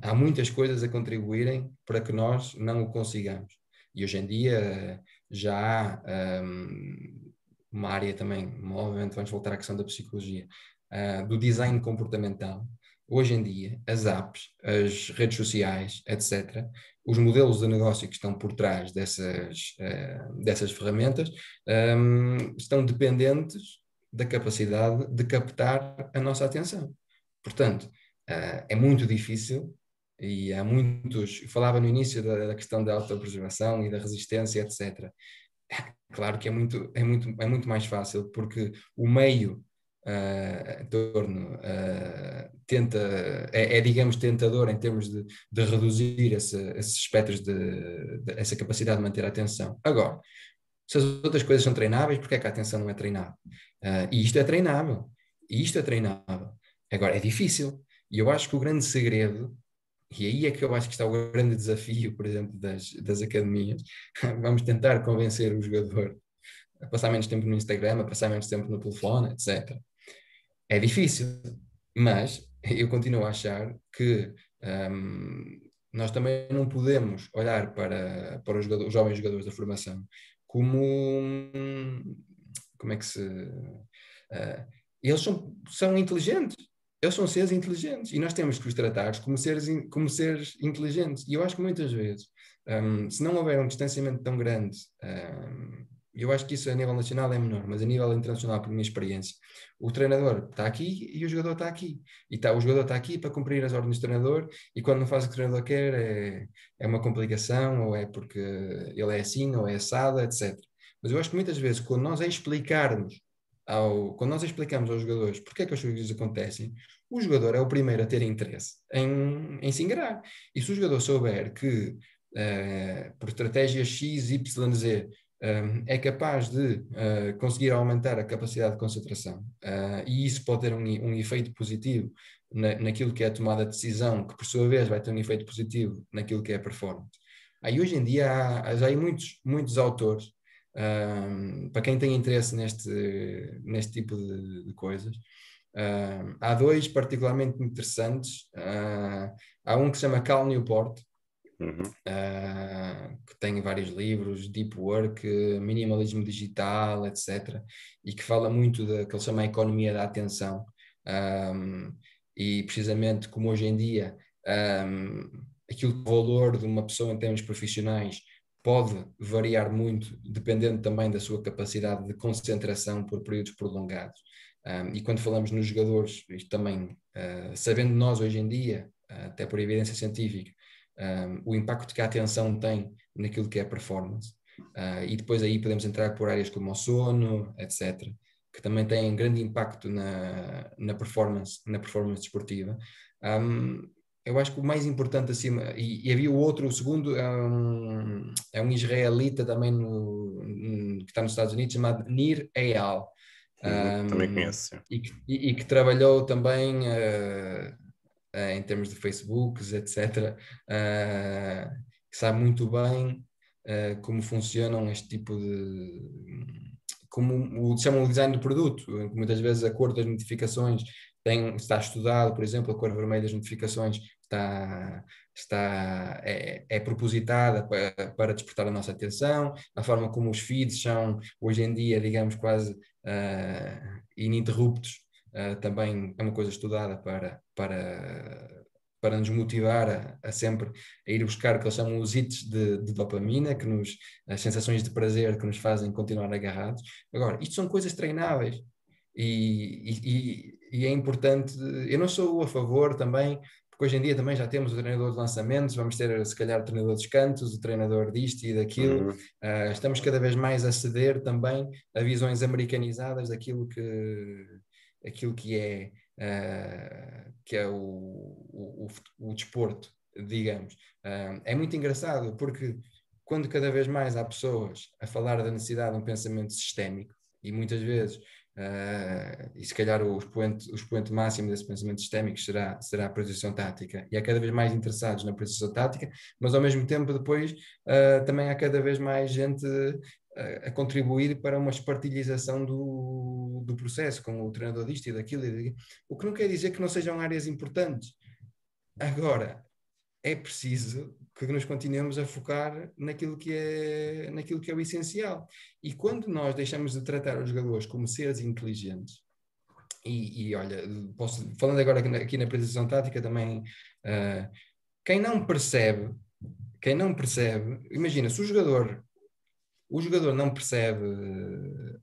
Há muitas coisas a contribuírem para que nós não o consigamos. E hoje em dia já há um, uma área também, obviamente vamos voltar à questão da psicologia, uh, do design comportamental, hoje em dia, as apps, as redes sociais, etc., os modelos de negócio que estão por trás dessas, uh, dessas ferramentas um, ehm, estão dependentes da capacidade de captar a nossa atenção. Portanto, uh, é muito difícil e há muitos. Falava no início da, da questão da autopreservação e da resistência, etc. É claro que é muito, é, muito, é muito mais fácil, porque o meio eh, em torno, uh, tenta, é, é, digamos tentador em termos de, de reduzir esses espectros de, de, essa capacidade de manter a atenção. Agora, se as outras coisas são treináveis, porque é que a atenção não é treinável? Uh, e isto é treinável, e isto é treinável. Agora, é difícil, e eu acho que o grande segredo, e aí é que eu acho que está o grande desafio, por exemplo, das, das academias, vamos tentar convencer o jogador a passar menos tempo no Instagram, a passar menos tempo no telefone, etc. É difícil, mas eu continuo a achar que um, nós também não podemos olhar para, para os, jogadores, os jovens jogadores da formação como. Como é que se. Uh, eles são, são inteligentes, eles são seres inteligentes e nós temos que os tratar como seres, como seres inteligentes. E eu acho que muitas vezes, um, se não houver um distanciamento tão grande um, eu acho que isso a nível nacional é menor, mas a nível internacional, por minha experiência, o treinador está aqui e o jogador está aqui. E tá, o jogador está aqui para cumprir as ordens do treinador, e quando não faz o que o treinador quer, é, é uma complicação, ou é porque ele é assim, ou é assado, etc. Mas eu acho que muitas vezes, quando nós explicarmos ao, quando nós explicamos aos jogadores porque é que as coisas acontecem, o jogador é o primeiro a ter interesse em, em se engrar. E se o jogador souber que uh, por estratégia X, Y, Z é capaz de ah, conseguir aumentar a capacidade de concentração. Ah, e isso pode ter um, um efeito positivo na, naquilo que é a tomada de decisão, que por sua vez vai ter um efeito positivo naquilo que é a performance. Aí ah, hoje em dia há, já há muitos, muitos autores, para quem tem interesse neste, neste tipo de, de coisas, há dois particularmente interessantes. Uh, há um que se chama Cal Newport, uh, que tem vários livros, Deep Work, Minimalismo Digital, etc., e que fala muito da que ele chama a economia da atenção. Um, e precisamente como hoje em dia um, aquilo que o valor de uma pessoa em termos profissionais pode variar muito, dependendo também da sua capacidade de concentração por períodos prolongados. Um, e quando falamos nos jogadores, isto também, uh, sabendo nós hoje em dia, uh, até por evidência científica, um, o impacto que a atenção tem naquilo que é performance. Uh, e depois aí podemos entrar por áreas como o sono, etc., que também têm grande impacto na, na performance, na performance desportiva. Um, eu acho que o mais importante acima, e, e havia o outro, o segundo, é um, é um israelita também no, que está nos Estados Unidos, chamado Nir Eyal. Um, também conheço. E que, e, e que trabalhou também uh, uh, em termos de Facebooks, etc., uh, eh, sabe muito bem uh, como funcionam este tipo de. Como o, chamam o design do produto, muitas vezes a cor das notificações tem, está estudado, por exemplo, a cor vermelha das notificações está, está, é, é propositada para, para despertar a nossa atenção, a forma como os feeds são hoje em dia, digamos, quase uh, ininterruptos uh, também é uma coisa estudada para, para, para nos motivar a, a sempre a ir buscar o que eles chamam os hits de, de, dopamina, que nos, as sensações de prazer que nos fazem continuar agarrados. Agora, isto são coisas treináveis e, e, e é importante. Eu não sou a favor também porque hoje em dia também já temos o treinador de lançamentos, vamos ter se calhar o treinador dos cantos, o treinador disto e daquilo. Uhum. Uh, estamos cada vez mais a ceder também a visões americanizadas daquilo que, aquilo que é, uh, que é o, o, o, o desporto, digamos. Uh, é muito engraçado porque quando cada vez mais há pessoas a falar da necessidade de um pensamento sistémico, e muitas vezes, uh, e se calhar o expoente, o expoente máximo desse pensamento sistémico será, será a produção tática, e há cada vez mais interessados na produção tática, mas ao mesmo tempo depois uh, também há cada vez mais gente a, contribuir para uma espartilhização do, do processo, com o treinador disto e daquilo, e daquilo. O que não quer dizer que não sejam áreas importantes. Agora, é preciso que nos continuemos a focar naquilo que é, naquilo que é o essencial. E quando nós deixamos de tratar os jogadores como seres inteligentes, e, e olha, posso, falando agora aqui na apresentação tática também, uh, quem não percebe, quem não percebe, imagina, se o jogador o jogador não percebe,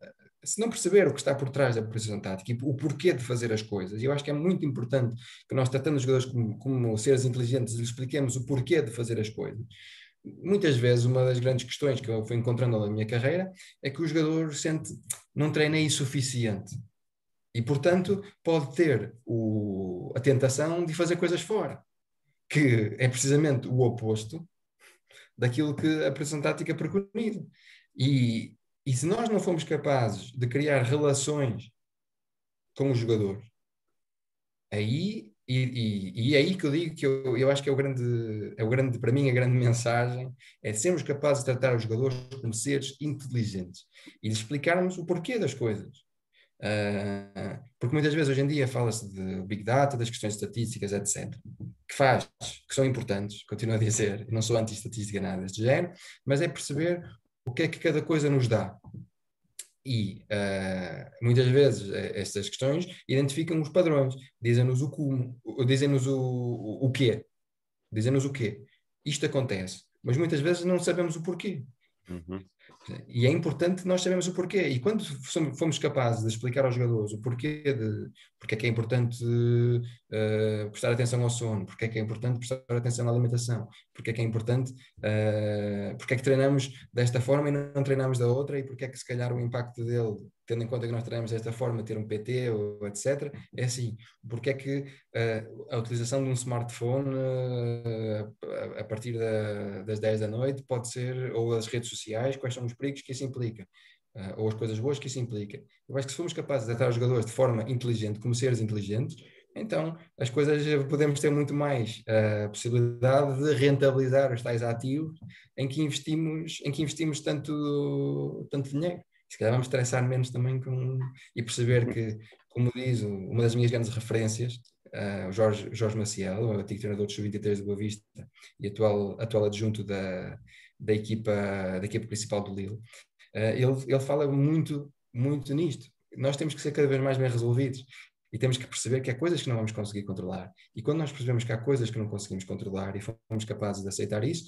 eh, se não perceber o que está por trás da posição tática e o porquê de fazer as coisas, eu acho que é muito importante que nós, tratando os jogadores como, como seres inteligentes, lhes expliquemos o porquê de fazer as coisas. Muitas vezes, uma das grandes questões que eu fui encontrando na minha carreira é que o jogador sente não treina suficiente e, portanto, pode ter o, a tentação de fazer coisas fora, que é precisamente o oposto daquilo que a pressão tática preconiza. E, e se nós não formos capazes de criar relações com os jogadores, aí e, e, e, é aí que eu digo que eu, eu acho que é o grande, é o grande, para mim, a grande mensagem é sermos capazes de tratar os jogadores como seres inteligentes e de explicarmos o porquê das coisas. Uh, porque muitas vezes hoje em dia fala-se de Big Data, das questões estatísticas, etc. Que faz, que são importantes, continuo a dizer, não sou anti-estatística nada deste género, mas é perceber o que é que cada coisa nos dá. E uh, muitas vezes eh, estas questões identificam os padrões, dizem-nos o como, dizem-nos o, o, o quê, dizem-nos o quê. Isto acontece, mas muitas vezes não sabemos o porquê. Uhum. E é importante nós sabermos o porquê. E quando fomos capazes de explicar aos jogadores o porquê, de, porque é que é importante uh, prestar atenção ao sono, porque é que é importante prestar atenção à alimentação, porque é que é importante, uh, porque é que treinamos desta forma e não treinamos da outra, e porque é que se calhar o impacto dele, tendo em conta que nós treinamos desta forma, ter um PT ou etc., é assim, porque é que uh, a utilização de um smartphone uh, a partir da, das 10 da noite pode ser, ou as redes sociais, quais são os perigos que isso implica. ou as coisas boas que isso implica. Eu acho que se formos capazes de tratar os jogadores de forma inteligente, como seres inteligentes, então as coisas podemos ter muito mais a eh, possibilidade de rentabilizar os tais ativos em que investimos, em que investimos tanto, tanto dinheiro. Se calhar vamos estressar menos também com, e perceber que, como diz uma das minhas grandes referências, eh, o Jorge, Jorge Maciel, o antigo treinador dos 23 de Boa Vista e atual, atual adjunto da, da, equipa, da equipa principal do Lille, eh, ele, ele fala muito, muito nisto nós temos que ser cada vez mais bem resolvidos. E temos que perceber que há coisas que não vamos conseguir controlar. E quando nós percebemos que há coisas que não conseguimos controlar e fomos capazes de aceitar isso,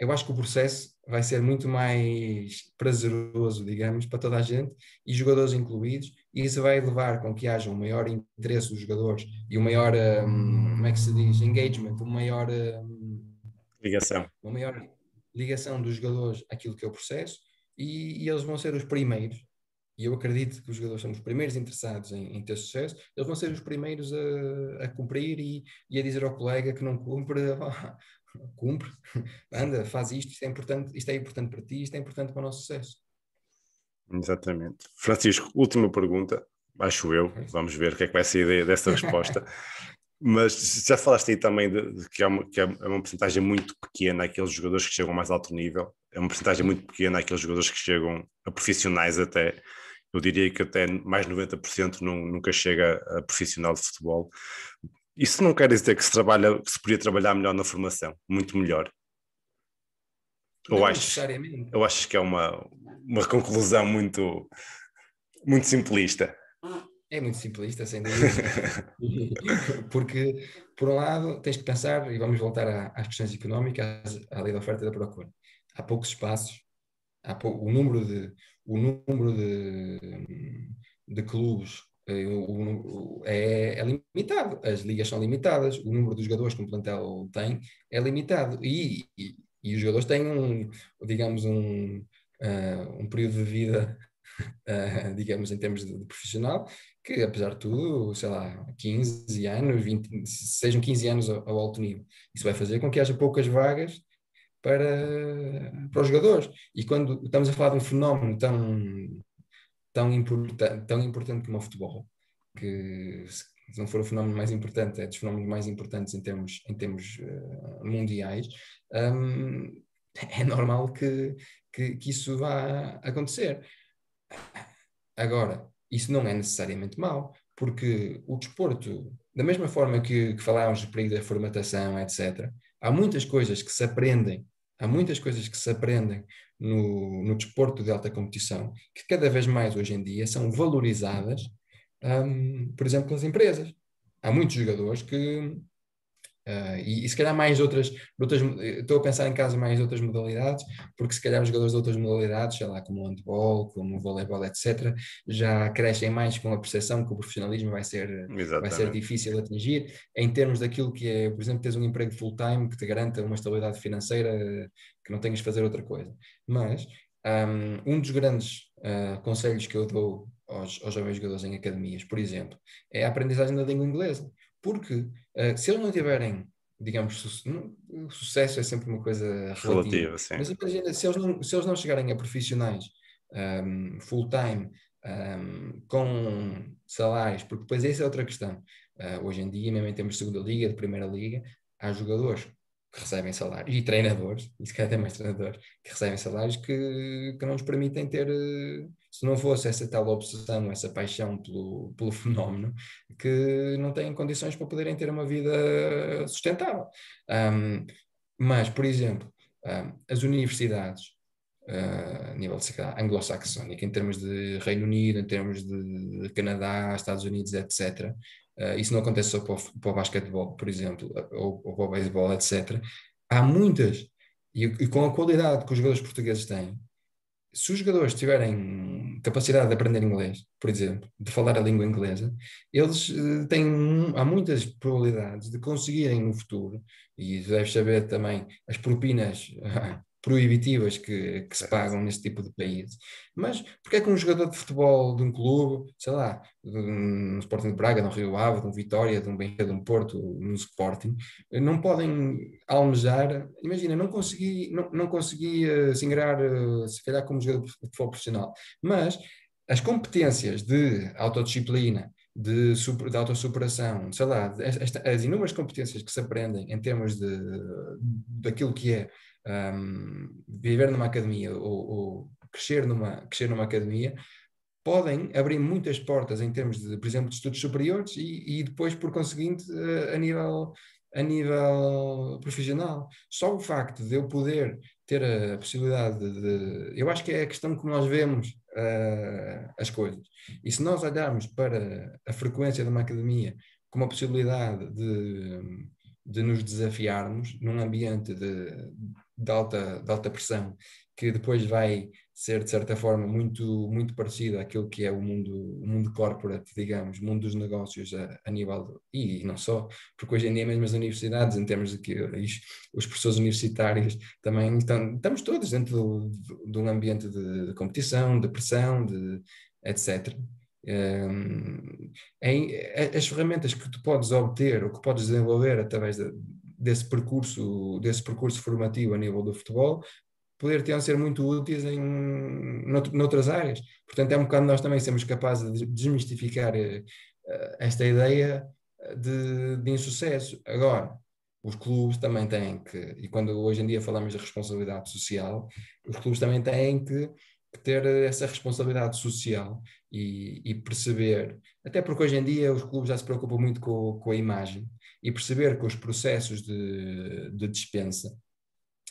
eu acho que o processo vai ser muito mais prazeroso, digamos, para toda a gente e jogadores incluídos, e isso vai levar com que haja um maior interesse dos jogadores e um maior, um, como é que se diz, engagement, um maior... Um, ligação. Uma maior ligação dos jogadores àquilo que é o processo e, e eles vão ser os primeiros e eu acredito que os jogadores são os primeiros interessados em, em ter sucesso, eles vão ser os primeiros a, a cumprir e, e, a dizer ao colega que não cumpre, cumpre, anda, faz isto, isto é importante, isto é importante para ti, isto é importante para o nosso sucesso. Exatamente. Francisco, última pergunta, acho eu, vamos ver o que é que vai ideia dessa resposta. Mas já falaste aí também de, de que, é uma, que é, é uma porcentagem muito pequena aqueles jogadores que chegam a mais alto nível, é uma porcentagem muito pequena aqueles jogadores que chegam a profissionais até eu diria que até mais 90% não, nunca chega a profissional de futebol. Isso não quer dizer que se, trabalha, que se podia trabalhar melhor na formação, muito melhor. Ou acho, eu acho que é uma, uma conclusão muito, muito simplista. É muito simplista, sem dúvida. Porque, por um lado, tens de pensar, e vamos voltar às questões económicas, à lei da oferta e da procura. Há poucos espaços, há pou... o número de o número de, de clubes eh, é, é, limitado, as ligas são limitadas, o número de jogadores que um plantel tem é limitado e, e, e os jogadores têm um, digamos, um, uh, um período de vida, uh, digamos, em termos de, de, profissional, que apesar de tudo, sei lá, 15 anos, 20, sejam 15 anos ao, ao alto nível. Isso vai fazer com que haja poucas vagas para, para os jogadores. E quando estamos a falar de um fenómeno tão, tão, importan tão importante como o futebol, que se não for o fenómeno mais importante, é dos fenómenos mais importantes em termos, em termos uh, mundiais, um, é normal que, que, que isso vá acontecer. Agora, isso não é necessariamente mau, porque o desporto, da mesma forma que, que falámos de perigo da formatação, etc., há muitas coisas que se aprendem Há muitas coisas que se aprendem no, no desporto de alta competição que cada vez mais hoje em dia são valorizadas, um, por exemplo, pelas empresas. Há muitos jogadores que Uh, e, e, se calhar mais outras, outras, estou a pensar em casa mais outras modalidades, porque se calhar os jogadores de outras modalidades, sei lá, como o handball, como o voleibol, etc., já crescem mais com a percepção que o profissionalismo vai ser, vai ser difícil atingir, em termos daquilo que é, por exemplo, teres um emprego full-time que te garanta uma estabilidade financeira que não tenhas de fazer outra coisa. Mas um, um dos grandes uh, conselhos que eu dou aos, aos jovens jogadores em academias, por exemplo, é a aprendizagem da língua inglesa porque uh, se eles não tiverem, digamos, su não, sucesso é sempre uma coisa relativa, relativa sim. mas imagina, se eles, não, se eles não chegarem a profissionais um, ehm, full-time um, ehm, com salários, porque depois essa é outra questão. Uh, hoje em dia, mesmo em termos de segunda liga, de primeira liga, há jogadores que recebem salários, e treinadores, e se calhar até mais treinadores, que recebem salários que, que não nos permitem ter uh, se não fosse essa tal obsessão, essa paixão pelo, pelo fenómeno, que não têm condições para poderem ter uma vida sustentável. Um, mas, por exemplo, um, as universidades, uh, a nível anglo-saxónico, em termos de Reino Unido, em termos de, Canadá, Estados Unidos, etc., uh, ah, isso não acontece só para o, para o basquetebol, por exemplo, ah, ou, ou para o beisebol, etc. Há muitas e, e, com a qualidade que os jogadores portugueses têm, se os jogadores tiverem capacidade de aprender inglês, por exemplo, de falar a língua inglesa, eles eh, têm há muitas probabilidades de conseguirem no futuro, e deves saber também as propinas ah, proibitivas que, que se pagam neste tipo de país, Mas porque é que um jogador de futebol de um clube, sei lá, de um Sporting de Braga, de um Rio Ave, de um Vitória, de um Benfica, de um Porto, de um Sporting, não podem almejar, imagina, não consegui, não, não consegui uh, se ingrar, uh, eh, se calhar, como jogador de futebol profissional, mas as competências de autodisciplina, de, super, de autossuperação, sei lá, esta, as inúmeras competências que se aprendem em termos de, daquilo que é um, viver numa academia ou, ou, crescer, numa, crescer numa academia, podem abrir muitas portas em termos, de, por exemplo, de estudos superiores e, e depois, por conseguinte, eh, a nível, a nível profissional. Só o facto de eu poder ter a possibilidade de. Eu acho que é a questão como nós vemos uh, as coisas. E se nós olharmos para a frequência de uma academia como a possibilidade de, de nos desafiarmos num ambiente de, de alta, de alta pressão, que depois vai ser, de certa forma, muito, muito parecido àquilo que é o mundo, o mundo corporate, digamos, o mundo dos negócios a, a nível, do, e, não só, porque hoje em dia mesmo as universidades, em termos de que os, os professores universitários também estão, estamos todos dentro do, do, de um ambiente de, de competição, de pressão, de, etc. Um, em, as ferramentas que tu podes obter ou que podes desenvolver através da, desse percurso, desse percurso formativo a nível do futebol, poderiam ser muito úteis em noutras áreas. Portanto, é um bocado nós também sermos capazes de desmistificar eh, eh, esta ideia eh, de, de insucesso. Agora, os clubes também têm que, e quando hoje em dia falamos de responsabilidade social, os clubes também têm que, ter essa responsabilidade social e, e, perceber, até porque hoje em dia os clubes já se preocupam muito com, com a imagem, e perceber que os processos de, de dispensa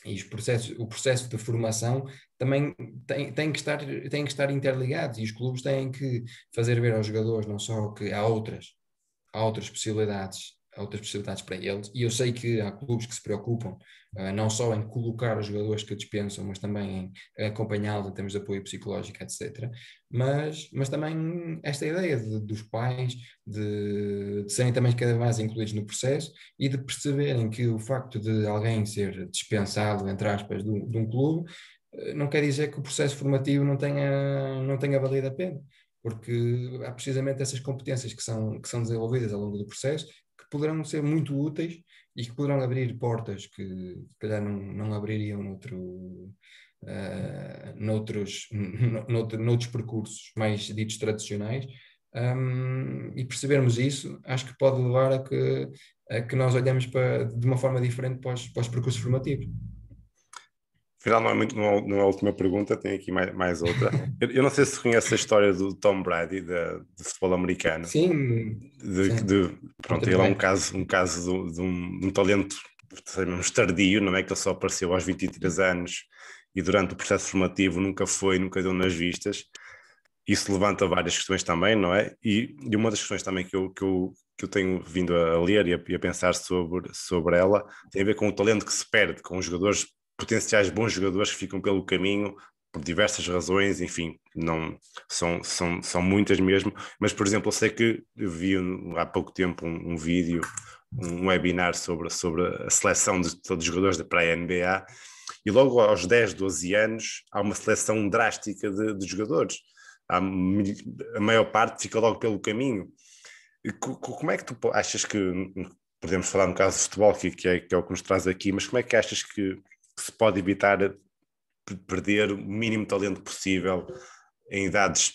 e os processos, o processo de formação também tem, tem, que estar, tem que estar interligados e os clubes têm que fazer ver aos jogadores não só que há outras, há outras possibilidades outras possibilidades para eles. E eu sei que há clubes que se preocupam uh, não só em colocar os jogadores que dispensam, mas também em acompanhá-los em termos de apoio psicológico, etc. Mas, mas também esta ideia de, dos pais de, de, serem também cada vez mais incluídos no processo e de perceberem que o facto de alguém ser dispensado, entre aspas, de um, de um clube, ah, não quer dizer que o processo formativo não tenha, não tenha valido a pena porque há precisamente essas competências que são, que são desenvolvidas ao longo do processo poderão ser muito úteis e que poderão abrir portas que, se calhar, não, não abririam outro Uh, eh, noutros, noutro, noutros percursos mais ditos tradicionais. Um, e percebermos isso, acho que pode levar a que, a que nós olhemos para, de uma forma diferente para os, para os percursos formativos. Afinal, não é, muito, não, é, é a última pergunta, tenho aqui mais, mais outra. Eu, eu, não sei se conhece a história do Tom Brady, de, de futebol americano. Sim. De, sim. De, pronto, ele é um caso, um caso de, de um, um, talento, sabemos, tardio, não é? Que ele só apareceu aos 23 anos e durante o processo formativo nunca foi, nunca deu nas vistas. Isso levanta várias questões também, não é? E, e uma das questões também que eu, que eu, que eu tenho vindo a ler e a, e a pensar sobre, sobre ela tem a ver com o talento que se perde, com os jogadores potenciais bons jogadores que ficam pelo caminho por diversas razões, enfim, não são, são, são muitas mesmo, mas por exemplo, eu sei que vi há pouco tempo um, um vídeo, um webinar sobre, sobre a seleção de todos os jogadores da pré-NBA e logo aos 10, 12 anos há uma seleção drástica de, de jogadores. Há, a maior parte fica logo pelo caminho. E, como é que tu achas que, podemos falar no caso de futebol, que, que, é, que é o que nos traz aqui, mas como é que achas que que se pode evitar é perder o mínimo talento possível em idades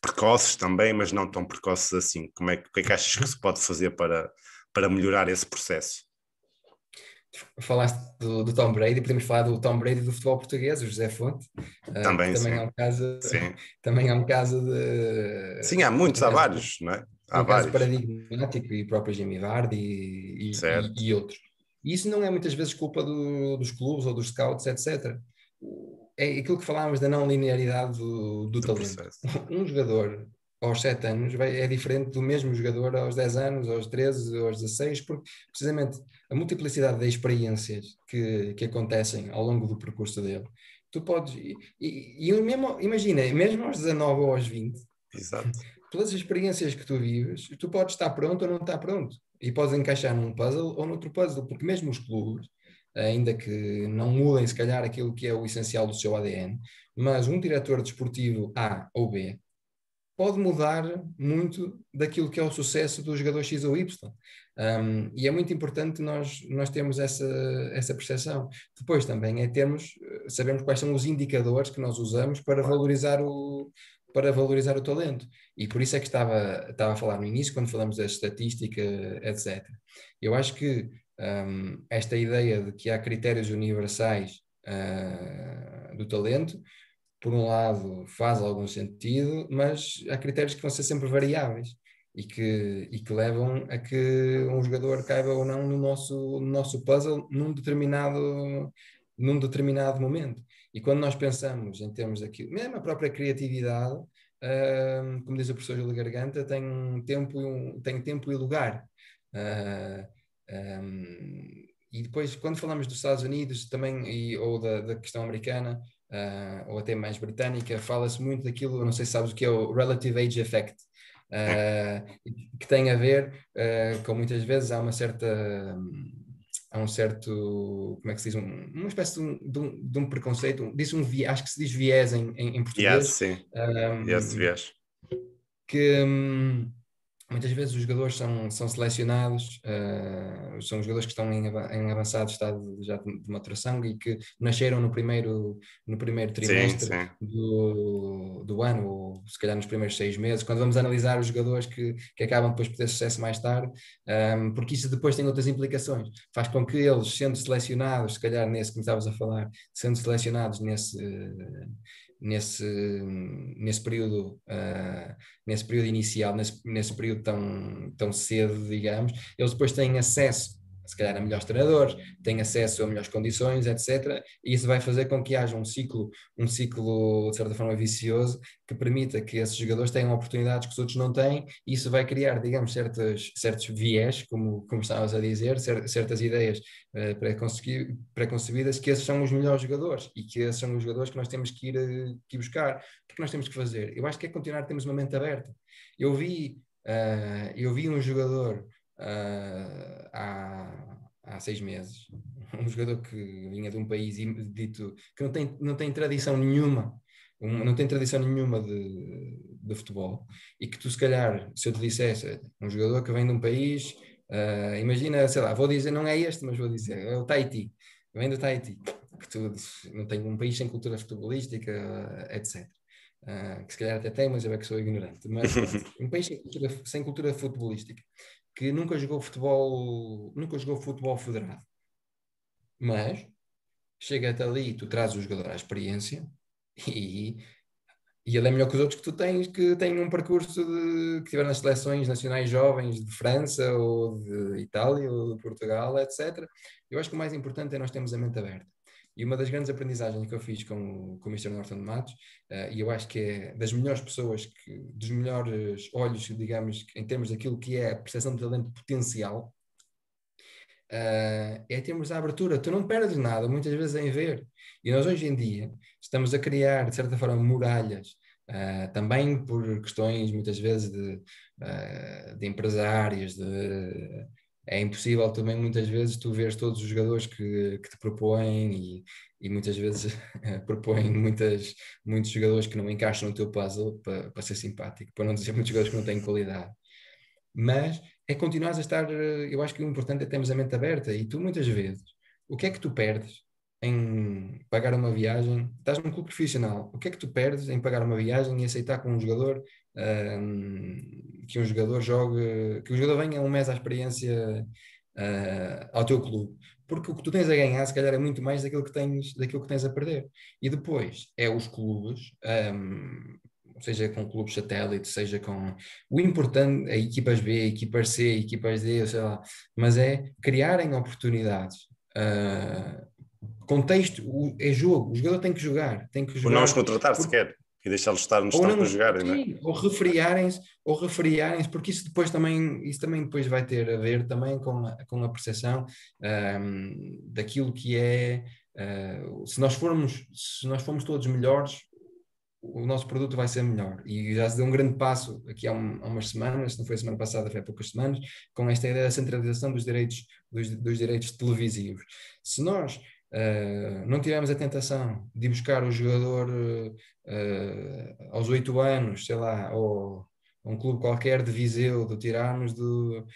precoces também, mas não tão precoces assim. Como é, o que é que achas que se pode fazer para, para melhorar esse processo? Falaste do, do, Tom Brady, podemos falar do Tom Brady do futebol português, o José Fonte. Eh, também, também é um caso, sim. Também é um caso de. Sim, há muitos, há vários, não é? Há um vários. caso paradigmático e o próprio Jimmy Vardy e, e, e outros. E isso não é muitas vezes culpa do, dos clubes ou dos scouts, etc. É aquilo que falávamos da não linearidade do, do, do talento. Processo. Um jogador aos 7 anos vai, é diferente do mesmo jogador aos 10 anos, aos 13, aos 16, porque precisamente a multiplicidade de experiências que, que acontecem ao longo do percurso dele. Tu podes. E, e, e mesmo, imagina, mesmo aos 19 ou aos 20, Exato pelas experiências que tu vives, tu podes estar pronto ou não estar pronto. E podes encaixar num puzzle ou noutro puzzle, porque mesmo os clubes, ainda que não mudem se calhar aquilo que é o essencial do seu ADN, mas um diretor desportivo A ou B pode mudar muito daquilo que é o sucesso do jogador X ou Y. Um, e é muito importante nós, nós termos essa, essa percepção. Depois também é termos, eh, sabemos quais são os indicadores que nós usamos para valorizar o, para valorizar o talento. E por isso é que estava, estava a falar no início, quando falamos da estatística, etc. Eu acho que um, esta ideia de que há critérios universais uh, do talento, por um lado, faz algum sentido, mas há critérios que vão ser sempre variáveis e que, e que levam a que um jogador caiba ou não no nosso, no nosso puzzle num determinado, num determinado momento. E quando nós pensamos em termos daquilo, mesmo a própria criatividade, uh, como diz o professor Júlio Garganta, tem tempo, um, tem tempo e lugar. Uh, ah, um, e depois, quando falamos dos Estados Unidos também, e, ou da, da questão americana, uh, ou até mais britânica, fala-se muito daquilo, não sei se sabes o que é o Relative Age Effect, uh, que tem a ver uh, com muitas vezes há uma certa. Um, há um certo, como é que se diz, um, uma espécie de um, de um, de um preconceito, um, diz um viés, acho que se diz viés em, em, em português. Yes, sim, um, yes, viés. Que, hum, muitas vezes os jogadores são, são selecionados, uh, são jogadores que estão em, em avançado estado de, já de maturação e que nasceram no primeiro, no primeiro trimestre sim, sim. Do, do ano, ou se calhar nos primeiros seis meses, quando vamos analisar os jogadores que, que acabam depois por ter sucesso mais tarde, um, ah, porque isso depois tem outras implicações. Faz com que eles, sendo selecionados, se calhar nesse que estavas a falar, sendo selecionados nesse, nesse, nesse período, uh, nesse período inicial, nesse, nesse período tão, tão cedo, digamos, eles depois têm acesso se calhar a melhores treinadores, tem acesso a melhores condições, etc. E isso vai fazer com que haja um ciclo, um ciclo de certa forma vicioso, que permita que esses jogadores tenham oportunidades que os outros não têm, e isso vai criar, digamos, certos certos viés, como, como estávamos a dizer, certas ideias uh, eh, pré-concebidas, que esses são os melhores jogadores e que esses são os jogadores que nós temos que ir, uh, que buscar. O que, é que nós temos que fazer? Eu acho que é continuar, temos uma mente aberta. Eu vi, uh, eu vi um jogador uh, há, há seis meses. Um jogador que vinha de um país dito que não tem, não tem tradição nenhuma, um, não tem tradição nenhuma de, de futebol, e que tu, se calhar, se eu te dissesse, um jogador que vem de um país, uh, imagina, sei lá, vou dizer, não é este, mas vou dizer, é o Tahiti, vem do Tahiti, que tu não tem um país sem cultura futebolística, eh, etc. Uh, que se calhar até tem, mas eu é que sou ignorante. Mas um país sem cultura, sem cultura futebolística, que nunca jogou futebol, nunca jogou futebol federado. Mas chega até ali, e tu traz o jogador à experiência e, e ele é melhor que os outros que tu tens, que têm um percurso de, que tiveram nas seleções nacionais jovens de França ou de Itália ou de Portugal, etc. Eu acho que o mais importante é nós termos a mente aberta. E uma das grandes aprendizagens que eu fiz com, com o Mr. Norton Matos, uh, e eu acho que é das melhores pessoas, que, dos melhores olhos, digamos, em termos daquilo que é a percepção de talento potencial, uh, é termos a abertura. Tu não perdes nada, muitas vezes, em ver. E nós, hoje em dia, estamos a criar, de certa forma, muralhas Uh, também por questões muitas vezes de, uh, de empresários, de, é impossível também muitas vezes tu vês todos os jogadores que, que te propõem e, e muitas vezes propõem muitas, muitos jogadores que não encaixam no teu puzzle para, para ser simpático, para não dizer muitos jogadores que não têm qualidade. Mas é continuar a estar, eh, eu acho que o importante é termos a mente aberta e tu muitas vezes, o que é que tu perdes em pagar uma viagem? Estás num clube profissional, o que é que tu perdes em pagar uma viagem e aceitar com um jogador que um jogador jogue, que o jogador venha um mês à experiência uh, ao teu clube. Porque o que tu tens a ganhar, se calhar, é muito mais daquilo que tens, daquilo que tens a perder. E depois é os clubes, um, seja com clubes satélite, seja com. O importante é equipas B, equipas C, equipas D, sei lá, mas é criarem oportunidades. Uh, contexto, o, é jogo, o jogador tem que jogar, tem que jogar. não os contratar porque, sequer e deixá-los estar no ou para é? sim, ou refriarem-se, ou refriarem-se, porque isso depois também, isso também depois vai ter a ver também com a, com a percepção um, daquilo que é uh, se nós formos, se nós formos todos melhores, o nosso produto vai ser melhor. E já se deu um grande passo aqui há, um, há umas semanas, se não foi a semana passada, foi há poucas semanas, com esta ideia da centralização dos direitos, dos, dos direitos televisivos. Se nós ah, não tivemos a tentação de buscar o jogador uh, aos oito anos, sei lá, ou um clube qualquer de Viseu, de tirarmos, do,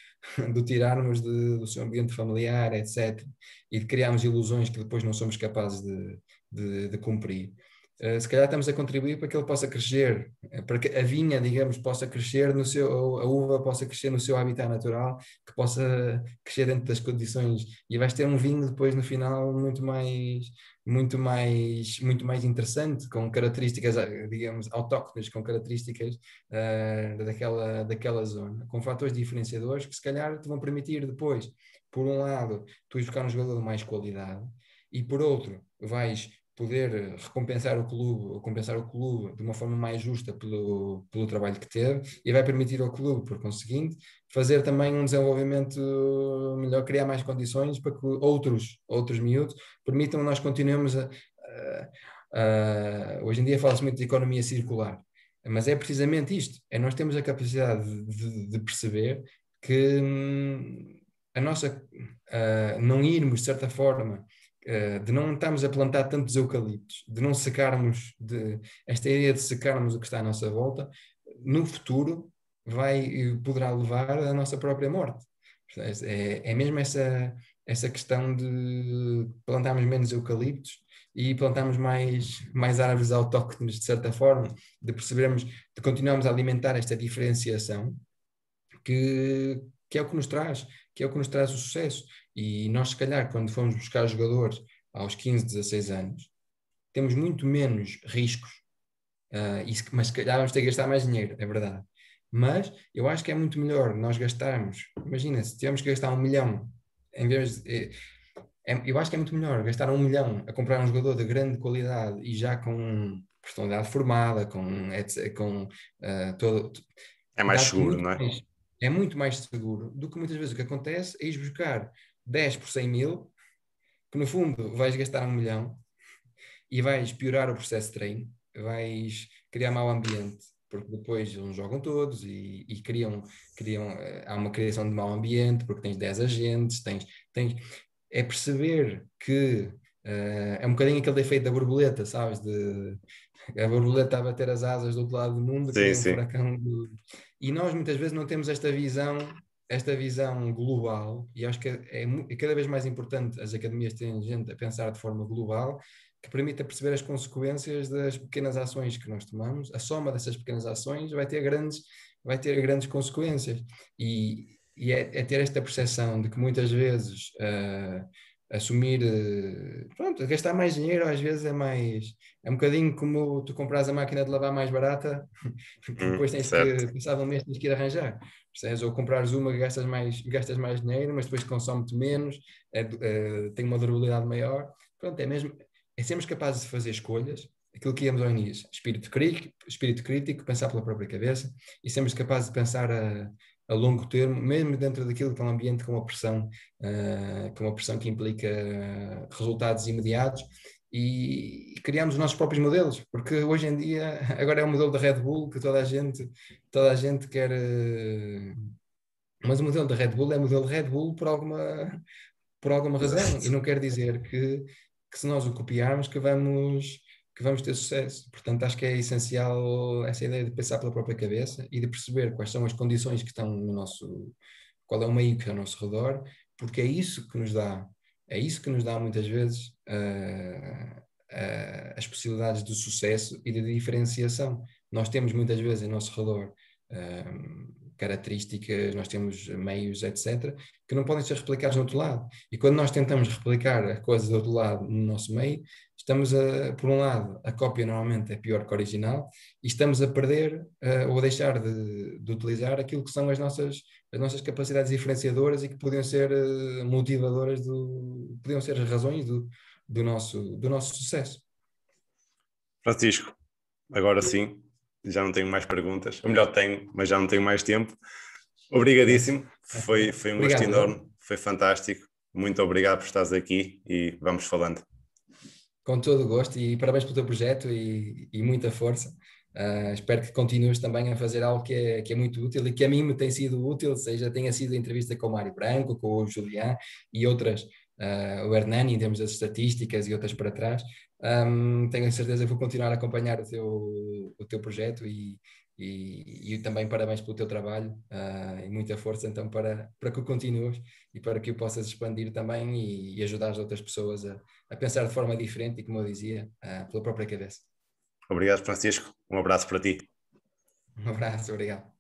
tirarmos de, do seu ambiente familiar, etc. E de criarmos ilusões que depois não somos capazes de, de, de cumprir. Eh, se calhar estamos a contribuir para que ele possa crescer, eh, para que a vinha, digamos, possa crescer no seu, a uva possa crescer no seu habitat natural, que possa crescer dentro das condições e vais ter um vinho depois no final muito mais, muito mais, muito mais interessante, com características, eh, digamos, autóctones, com características uh, daquela, daquela zona, com fatores diferenciadores que se calhar te vão permitir depois, por um lado, tu ir buscar um jogador de mais qualidade e por outro, vais poder recompensar o clube, compensar o clube de uma forma mais justa pelo, pelo trabalho que teve e vai permitir ao clube, por conseguinte, fazer também um desenvolvimento melhor, criar mais condições para que outros, outros miúdos permitam nós continuemos a, a, a hoje em dia fala-se muito de economia circular, mas é precisamente isto, é nós temos a capacidade de, de perceber que hum, a nossa, a, não irmos de certa forma eh, de não estarmos a plantar tantos eucaliptos, de não secarmos, de, esta ideia de secarmos o que está à nossa volta, no futuro vai eh, poderá levar à nossa própria morte. É, é mesmo essa, essa questão de plantarmos menos eucaliptos e plantarmos mais, mais árvores autóctones, de certa forma, de percebermos, de continuarmos a alimentar esta diferenciação, que, que é o que nos traz, que é o que nos traz o sucesso. E nós, se calhar, quando fomos buscar jogadores aos 15, 16 anos, temos muito menos riscos, uh, e, mas se calhar vamos ter que gastar mais dinheiro, é verdade. Mas eu acho que é muito melhor nós gastarmos, imagina, se tivermos que gastar um milhão, em vez de, eh, é, eu acho que é muito melhor gastar um milhão a comprar um jogador de grande qualidade e já com personalidade formada, com, com uh, todo. É mais seguro, não é? Mais, é muito mais seguro do que muitas vezes o que acontece é ir buscar 10 por 100 mil, que no fundo vais gastar um milhão e vais piorar o processo de treino, vais criar mau ambiente, porque depois não jogam todos e, e, criam, criam, eh, há uma criação de mau ambiente, porque tens 10 agentes, tens, tens, é perceber que uh, é um bocadinho aquele defeito da borboleta, sabes, de a borboleta a bater as asas do outro lado do mundo, sim, sim. Um furacão de... e nós muitas vezes não temos esta visão esta visão global, e acho que é, é, cada vez mais importante as academias terem gente a pensar de forma global, que permita perceber as consequências das pequenas ações que nós tomamos. A soma dessas pequenas ações vai ter grandes, vai ter grandes consequências. E, e é, é, ter esta percepção de que muitas vezes uh, assumir, ah, pronto, gastar mais dinheiro às vezes é mais, é um bocadinho como tu compras a máquina de lavar mais barata, hum, depois tens que, passado um mês, tens que ir arranjar percebes? Ou comprares uma que gastas mais, gastas mais dinheiro, mas depois consome-te menos, é, é, tem uma durabilidade maior. Pronto, é mesmo, é sermos capazes de fazer escolhas, aquilo que íamos ao início, espírito crítico, espírito crítico pensar pela própria cabeça, e sermos capazes de pensar a, a longo termo, mesmo dentro daquilo que é um ambiente com uma pressão, uh, com uma pressão que implica ah, resultados imediatos, e, e criamos os nossos próprios modelos, porque hoje em dia agora é o modelo da Red Bull que toda a gente, toda a gente quer. Eh, mas o modelo da Red Bull é modelo Red Bull por alguma, por alguma razão e não quer dizer que, que se nós o copiarmos que vamos que vamos ter sucesso. Portanto, acho que é essencial essa ideia de pensar pela própria cabeça e de perceber quais são as condições que estão no nosso, qual é o meio que é ao nosso redor, porque é isso que nos dá é isso que nos dá muitas vezes uh, uh, as possibilidades de sucesso e de diferenciação. Nós temos muitas vezes em nosso redor uh, características, nós temos meios, etc., que não podem ser replicados no outro lado. E quando nós tentamos replicar a coisa do outro lado no nosso meio, estamos a, por um lado, a cópia normalmente é pior que a original e estamos a perder uh, ou a deixar de, de, utilizar aquilo que são as nossas, as nossas capacidades diferenciadoras e que podiam ser uh, motivadoras, do, podiam ser as razões do, do, nosso, do nosso sucesso. Francisco, agora sim, já não tenho mais perguntas, ou melhor, tenho, mas já não tenho mais tempo. Obrigadíssimo, foi, foi um obrigado, gosto enorme, foi fantástico. Muito obrigado por estares aqui e vamos falando. Com todo o gosto e parabéns pelo teu projeto e, e muita força. Uh, espero que continues também a fazer algo que é, que é muito útil e que a mim me tem sido útil, seja tenha sido a entrevista com o Mário Branco, com o Julián e outras, uh, o Hernani, em termos das estatísticas e outras para trás. Um, tenho certeza que vou continuar a acompanhar o teu, o teu projeto e, e, e também parabéns pelo teu trabalho uh, e muita força então para, para que o continues e para que o possas expandir também e, e ajudar as outras pessoas a, a, pensar de forma diferente e, como eu dizia, uh, pela própria cabeça. Obrigado, Francisco. Um abraço para ti. Um abraço, obrigado.